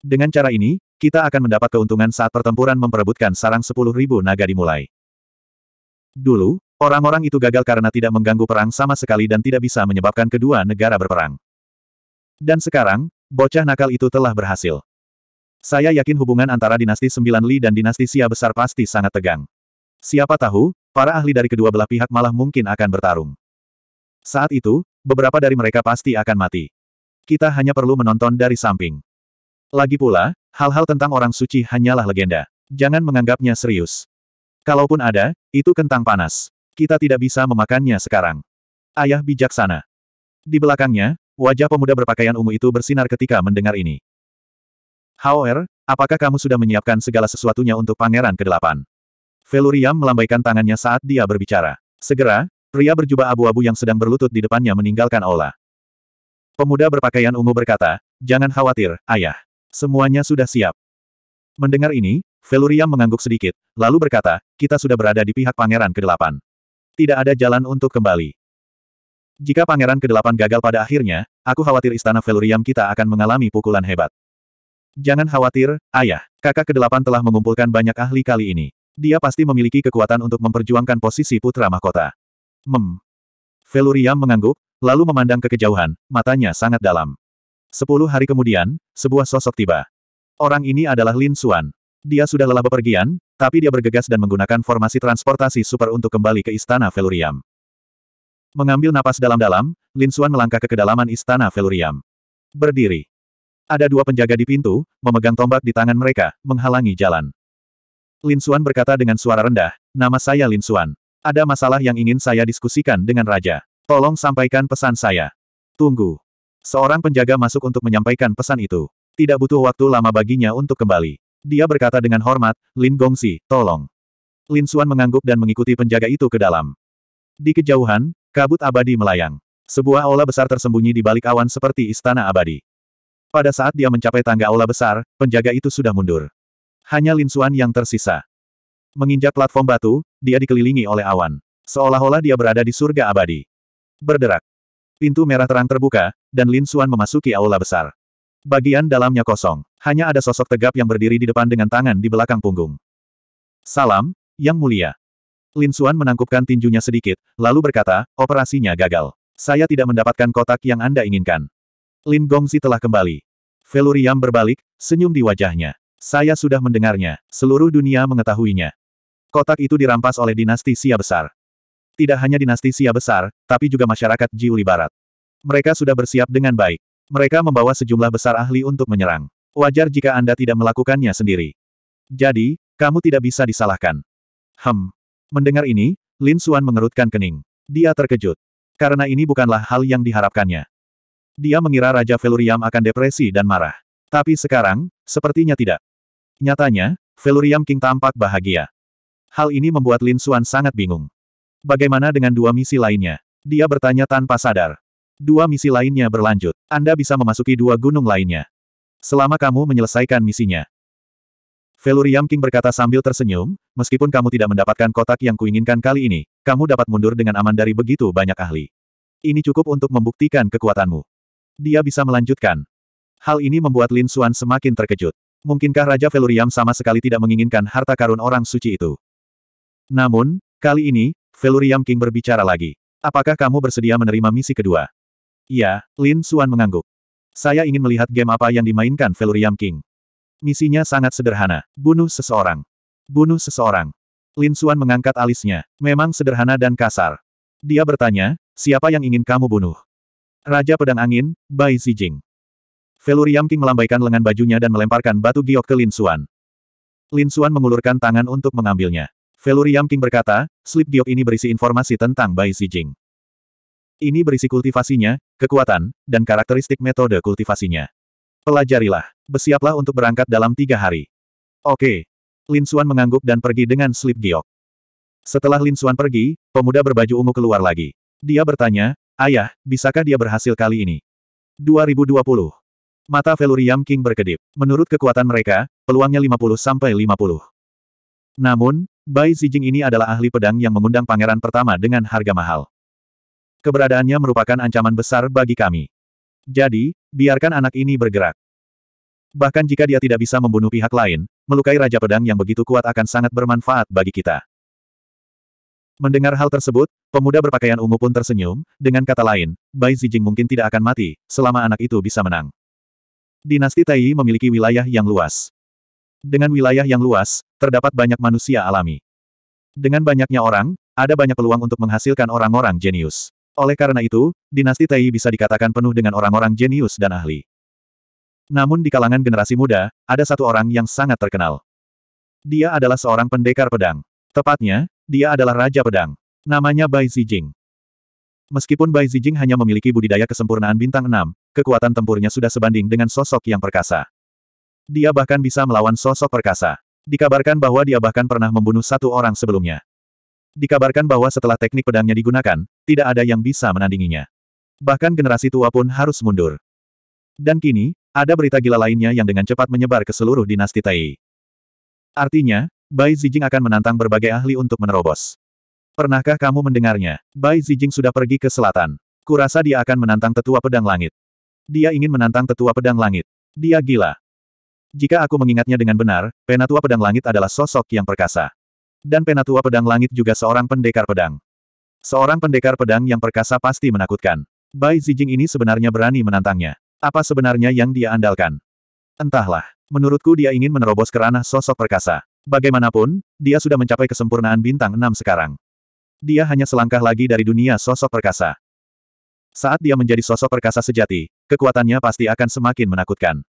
Dengan cara ini, kita akan mendapat keuntungan saat pertempuran memperebutkan sarang sepuluh ribu naga dimulai. Dulu, orang-orang itu gagal karena tidak mengganggu perang sama sekali dan tidak bisa menyebabkan kedua negara berperang. Dan sekarang, Bocah nakal itu telah berhasil. Saya yakin hubungan antara dinasti Sembilan Li dan dinasti Xia besar pasti sangat tegang. Siapa tahu, para ahli dari kedua belah pihak malah mungkin akan bertarung. Saat itu, beberapa dari mereka pasti akan mati. Kita hanya perlu menonton dari samping. Lagi pula, hal-hal tentang orang suci hanyalah legenda. Jangan menganggapnya serius. Kalaupun ada, itu kentang panas. Kita tidak bisa memakannya sekarang. Ayah bijaksana. Di belakangnya, Wajah pemuda berpakaian ungu itu bersinar ketika mendengar ini. Hauer, apakah kamu sudah menyiapkan segala sesuatunya untuk pangeran ke-8? Veluriam melambaikan tangannya saat dia berbicara. Segera, pria berjubah abu-abu yang sedang berlutut di depannya meninggalkan aula. Pemuda berpakaian ungu berkata, Jangan khawatir, ayah. Semuanya sudah siap. Mendengar ini, Veluriam mengangguk sedikit, lalu berkata, kita sudah berada di pihak pangeran ke-8. Tidak ada jalan untuk kembali. Jika Pangeran Kedelapan gagal pada akhirnya, aku khawatir Istana Veluriam kita akan mengalami pukulan hebat. Jangan khawatir, ayah. Kakak Kedelapan telah mengumpulkan banyak ahli kali ini. Dia pasti memiliki kekuatan untuk memperjuangkan posisi putra mahkota. Mem. Veluriam mengangguk, lalu memandang ke kejauhan, matanya sangat dalam. Sepuluh hari kemudian, sebuah sosok tiba. Orang ini adalah Lin Suan. Dia sudah lelah bepergian, tapi dia bergegas dan menggunakan formasi transportasi super untuk kembali ke Istana Veluriam. Mengambil napas dalam-dalam, Lin Suan melangkah ke kedalaman istana Velurium. Berdiri. Ada dua penjaga di pintu, memegang tombak di tangan mereka, menghalangi jalan. Lin Suan berkata dengan suara rendah, nama saya Lin Suan. Ada masalah yang ingin saya diskusikan dengan Raja. Tolong sampaikan pesan saya. Tunggu. Seorang penjaga masuk untuk menyampaikan pesan itu. Tidak butuh waktu lama baginya untuk kembali. Dia berkata dengan hormat, Lin Gongsi, tolong. Lin Suan mengangguk dan mengikuti penjaga itu ke dalam. Di kejauhan, Kabut abadi melayang. Sebuah aula besar tersembunyi di balik awan seperti istana abadi. Pada saat dia mencapai tangga aula besar, penjaga itu sudah mundur. Hanya Lin Xuan yang tersisa. Menginjak platform batu, dia dikelilingi oleh awan. Seolah-olah dia berada di surga abadi. Berderak. Pintu merah terang terbuka, dan Lin Xuan memasuki aula besar. Bagian dalamnya kosong. Hanya ada sosok tegap yang berdiri di depan dengan tangan di belakang punggung. Salam, Yang Mulia. Lin Xuan menangkupkan tinjunya sedikit, lalu berkata, operasinya gagal. Saya tidak mendapatkan kotak yang Anda inginkan. Lin Gongzi telah kembali. Veluriam berbalik, senyum di wajahnya. Saya sudah mendengarnya, seluruh dunia mengetahuinya. Kotak itu dirampas oleh dinasti Xia Besar. Tidak hanya dinasti Xia Besar, tapi juga masyarakat Jiuli Barat. Mereka sudah bersiap dengan baik. Mereka membawa sejumlah besar ahli untuk menyerang. Wajar jika Anda tidak melakukannya sendiri. Jadi, kamu tidak bisa disalahkan. Hem, Mendengar ini, Lin Suan mengerutkan kening. Dia terkejut. Karena ini bukanlah hal yang diharapkannya. Dia mengira Raja Veluriam akan depresi dan marah. Tapi sekarang, sepertinya tidak. Nyatanya, Veluriam King tampak bahagia. Hal ini membuat Lin Suan sangat bingung. Bagaimana dengan dua misi lainnya? Dia bertanya tanpa sadar. Dua misi lainnya berlanjut. Anda bisa memasuki dua gunung lainnya. Selama kamu menyelesaikan misinya, Veluriam King berkata sambil tersenyum, meskipun kamu tidak mendapatkan kotak yang kuinginkan kali ini, kamu dapat mundur dengan aman dari begitu banyak ahli. Ini cukup untuk membuktikan kekuatanmu. Dia bisa melanjutkan. Hal ini membuat Lin Xuan semakin terkejut. Mungkinkah Raja Veluriam sama sekali tidak menginginkan harta karun orang suci itu? Namun, kali ini, Veluriam King berbicara lagi. Apakah kamu bersedia menerima misi kedua? Ya, Lin Xuan mengangguk. Saya ingin melihat game apa yang dimainkan Veluriam King. Misinya sangat sederhana. Bunuh seseorang. Bunuh seseorang. Lin Suan mengangkat alisnya. Memang sederhana dan kasar. Dia bertanya, siapa yang ingin kamu bunuh? Raja Pedang Angin, Bai Zijing. Veluriam King melambaikan lengan bajunya dan melemparkan batu giok ke Lin Suan. Lin Suan mengulurkan tangan untuk mengambilnya. Veluriam King berkata, slip giok ini berisi informasi tentang Bai Zijing. Ini berisi kultivasinya, kekuatan, dan karakteristik metode kultivasinya. Pelajarilah. Bersiaplah untuk berangkat dalam tiga hari. Oke. Lin Suan mengangguk dan pergi dengan slip giok. Setelah Lin Suan pergi, pemuda berbaju ungu keluar lagi. Dia bertanya, Ayah, bisakah dia berhasil kali ini? 2020. Mata Veluriam King berkedip. Menurut kekuatan mereka, peluangnya 50-50. Namun, Bai Zijing ini adalah ahli pedang yang mengundang pangeran pertama dengan harga mahal. Keberadaannya merupakan ancaman besar bagi kami. Jadi, biarkan anak ini bergerak. Bahkan jika dia tidak bisa membunuh pihak lain, melukai Raja Pedang yang begitu kuat akan sangat bermanfaat bagi kita. Mendengar hal tersebut, pemuda berpakaian ungu pun tersenyum, dengan kata lain, Bai Zijing mungkin tidak akan mati, selama anak itu bisa menang. Dinasti Taiyi memiliki wilayah yang luas. Dengan wilayah yang luas, terdapat banyak manusia alami. Dengan banyaknya orang, ada banyak peluang untuk menghasilkan orang-orang jenius. Oleh karena itu, dinasti Tai bisa dikatakan penuh dengan orang-orang jenius dan ahli. Namun di kalangan generasi muda, ada satu orang yang sangat terkenal. Dia adalah seorang pendekar pedang. Tepatnya, dia adalah Raja Pedang. Namanya Bai Zijing. Meskipun Bai Zijing hanya memiliki budidaya kesempurnaan bintang 6, kekuatan tempurnya sudah sebanding dengan sosok yang perkasa. Dia bahkan bisa melawan sosok perkasa. Dikabarkan bahwa dia bahkan pernah membunuh satu orang sebelumnya. Dikabarkan bahwa setelah teknik pedangnya digunakan, tidak ada yang bisa menandinginya. Bahkan generasi tua pun harus mundur. Dan kini, ada berita gila lainnya yang dengan cepat menyebar ke seluruh dinasti Tai. Artinya, Bai Zijing akan menantang berbagai ahli untuk menerobos. Pernahkah kamu mendengarnya? Bai Zijing sudah pergi ke selatan. Kurasa dia akan menantang tetua pedang langit. Dia ingin menantang tetua pedang langit. Dia gila. Jika aku mengingatnya dengan benar, penatua pedang langit adalah sosok yang perkasa. Dan penatua pedang langit juga seorang pendekar pedang. Seorang pendekar pedang yang perkasa pasti menakutkan. Bai Zijing ini sebenarnya berani menantangnya. Apa sebenarnya yang dia andalkan? Entahlah. Menurutku dia ingin menerobos ke ranah sosok perkasa. Bagaimanapun, dia sudah mencapai kesempurnaan bintang enam sekarang. Dia hanya selangkah lagi dari dunia sosok perkasa. Saat dia menjadi sosok perkasa sejati, kekuatannya pasti akan semakin menakutkan.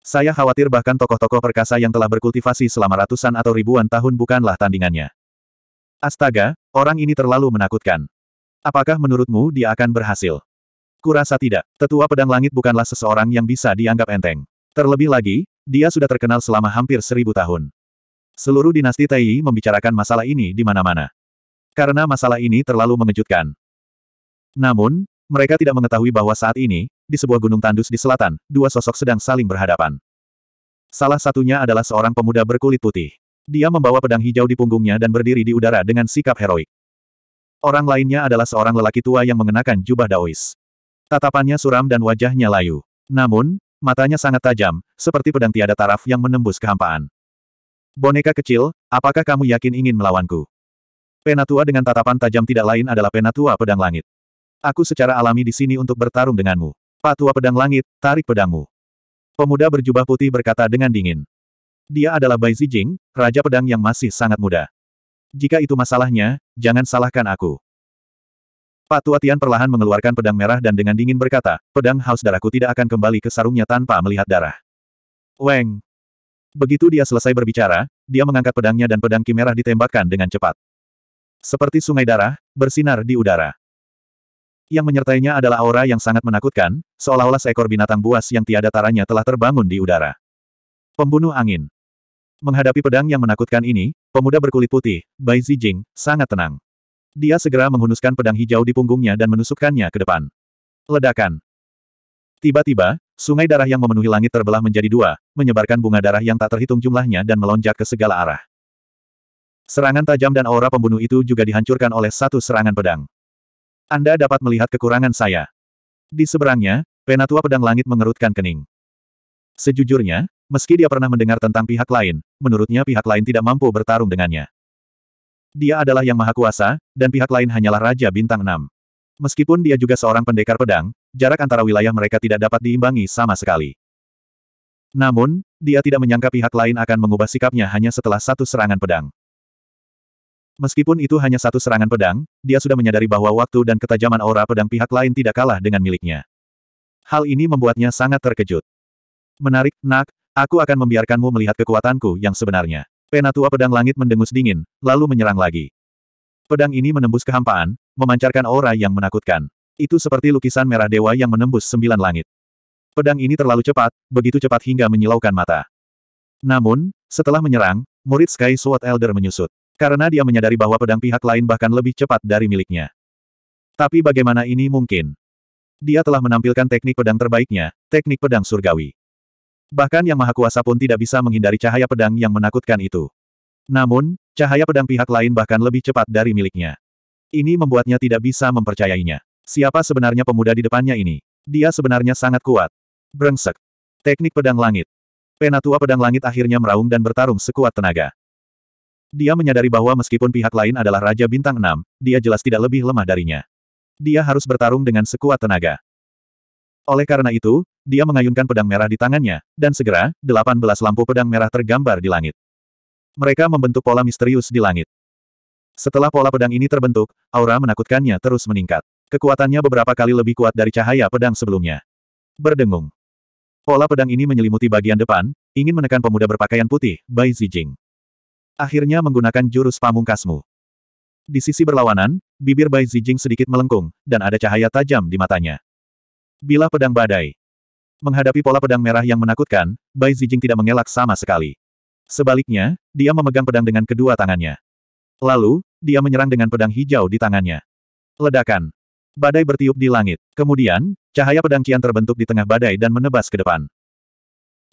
Saya khawatir bahkan tokoh-tokoh perkasa yang telah berkultivasi selama ratusan atau ribuan tahun bukanlah tandingannya. Astaga, orang ini terlalu menakutkan. Apakah menurutmu dia akan berhasil? Kurasa tidak, tetua pedang langit bukanlah seseorang yang bisa dianggap enteng. Terlebih lagi, dia sudah terkenal selama hampir seribu tahun. Seluruh dinasti Taiyi membicarakan masalah ini di mana-mana. Karena masalah ini terlalu mengejutkan. Namun, mereka tidak mengetahui bahwa saat ini, di sebuah gunung tandus di selatan, dua sosok sedang saling berhadapan. Salah satunya adalah seorang pemuda berkulit putih. Dia membawa pedang hijau di punggungnya dan berdiri di udara dengan sikap heroik. Orang lainnya adalah seorang lelaki tua yang mengenakan jubah daois. Tatapannya suram dan wajahnya layu. Namun, matanya sangat tajam, seperti pedang tiada taraf yang menembus kehampaan. Boneka kecil, apakah kamu yakin ingin melawanku? Penatua dengan tatapan tajam tidak lain adalah penatua pedang langit. Aku secara alami di sini untuk bertarung denganmu. Patua pedang langit, tarik pedangmu. Pemuda berjubah putih berkata dengan dingin. Dia adalah Bai Zijing, Raja Pedang yang masih sangat muda. Jika itu masalahnya, jangan salahkan aku. Patua Tian perlahan mengeluarkan pedang merah dan dengan dingin berkata, pedang haus darahku tidak akan kembali ke sarungnya tanpa melihat darah. Weng. Begitu dia selesai berbicara, dia mengangkat pedangnya dan pedang kimerah ditembakkan dengan cepat. Seperti sungai darah, bersinar di udara. Yang menyertainya adalah aura yang sangat menakutkan, seolah-olah seekor binatang buas yang tiada taranya telah terbangun di udara. Pembunuh angin. Menghadapi pedang yang menakutkan ini, pemuda berkulit putih, Bai Zijing, sangat tenang. Dia segera menghunuskan pedang hijau di punggungnya dan menusukkannya ke depan. Ledakan. Tiba-tiba, sungai darah yang memenuhi langit terbelah menjadi dua, menyebarkan bunga darah yang tak terhitung jumlahnya dan melonjak ke segala arah. Serangan tajam dan aura pembunuh itu juga dihancurkan oleh satu serangan pedang. Anda dapat melihat kekurangan saya. Di seberangnya, Penatua Pedang Langit mengerutkan kening. Sejujurnya, meski dia pernah mendengar tentang pihak lain, menurutnya pihak lain tidak mampu bertarung dengannya. Dia adalah yang maha kuasa, dan pihak lain hanyalah Raja Bintang 6. Meskipun dia juga seorang pendekar pedang, jarak antara wilayah mereka tidak dapat diimbangi sama sekali. Namun, dia tidak menyangka pihak lain akan mengubah sikapnya hanya setelah satu serangan pedang. Meskipun itu hanya satu serangan pedang, dia sudah menyadari bahwa waktu dan ketajaman aura pedang pihak lain tidak kalah dengan miliknya. Hal ini membuatnya sangat terkejut. Menarik, Nak, aku akan membiarkanmu melihat kekuatanku yang sebenarnya. Penatua pedang langit mendengus dingin, lalu menyerang lagi. Pedang ini menembus kehampaan, memancarkan aura yang menakutkan. Itu seperti lukisan merah dewa yang menembus sembilan langit. Pedang ini terlalu cepat, begitu cepat hingga menyilaukan mata. Namun, setelah menyerang, murid Sky Sword Elder menyusut. Karena dia menyadari bahwa pedang pihak lain bahkan lebih cepat dari miliknya. Tapi bagaimana ini mungkin? Dia telah menampilkan teknik pedang terbaiknya, teknik pedang surgawi. Bahkan yang maha kuasa pun tidak bisa menghindari cahaya pedang yang menakutkan itu. Namun, cahaya pedang pihak lain bahkan lebih cepat dari miliknya. Ini membuatnya tidak bisa mempercayainya. Siapa sebenarnya pemuda di depannya ini? Dia sebenarnya sangat kuat. Brengsek. Teknik pedang langit. Penatua pedang langit akhirnya meraung dan bertarung sekuat tenaga. Dia menyadari bahwa meskipun pihak lain adalah Raja Bintang 6, dia jelas tidak lebih lemah darinya. Dia harus bertarung dengan sekuat tenaga. Oleh karena itu, dia mengayunkan pedang merah di tangannya, dan segera, 18 lampu pedang merah tergambar di langit. Mereka membentuk pola misterius di langit. Setelah pola pedang ini terbentuk, aura menakutkannya terus meningkat. Kekuatannya beberapa kali lebih kuat dari cahaya pedang sebelumnya. Berdengung. Pola pedang ini menyelimuti bagian depan, ingin menekan pemuda berpakaian putih, Bai Zijing akhirnya menggunakan jurus pamungkasmu. Di sisi berlawanan, bibir Bai Zijing sedikit melengkung, dan ada cahaya tajam di matanya. Bila pedang badai. Menghadapi pola pedang merah yang menakutkan, Bai Zijing tidak mengelak sama sekali. Sebaliknya, dia memegang pedang dengan kedua tangannya. Lalu, dia menyerang dengan pedang hijau di tangannya. Ledakan. Badai bertiup di langit. Kemudian, cahaya pedang kian terbentuk di tengah badai dan menebas ke depan.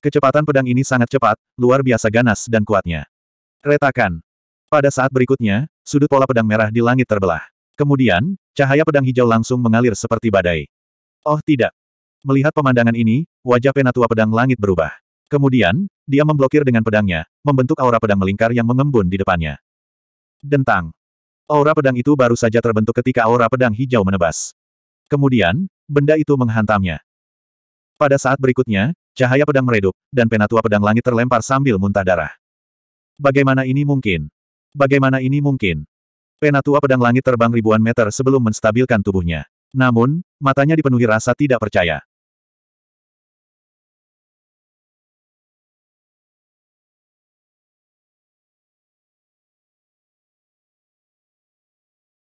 Kecepatan pedang ini sangat cepat, luar biasa ganas dan kuatnya. Retakan. Pada saat berikutnya, sudut pola pedang merah di langit terbelah. Kemudian, cahaya pedang hijau langsung mengalir seperti badai. Oh tidak. Melihat pemandangan ini, wajah penatua pedang langit berubah. Kemudian, dia memblokir dengan pedangnya, membentuk aura pedang melingkar yang mengembun di depannya. Dentang. Aura pedang itu baru saja terbentuk ketika aura pedang hijau menebas. Kemudian, benda itu menghantamnya. Pada saat berikutnya, cahaya pedang meredup, dan penatua pedang langit terlempar sambil muntah darah. Bagaimana ini mungkin? Bagaimana ini mungkin? Penatua pedang langit terbang ribuan meter sebelum menstabilkan tubuhnya. Namun, matanya dipenuhi rasa tidak percaya.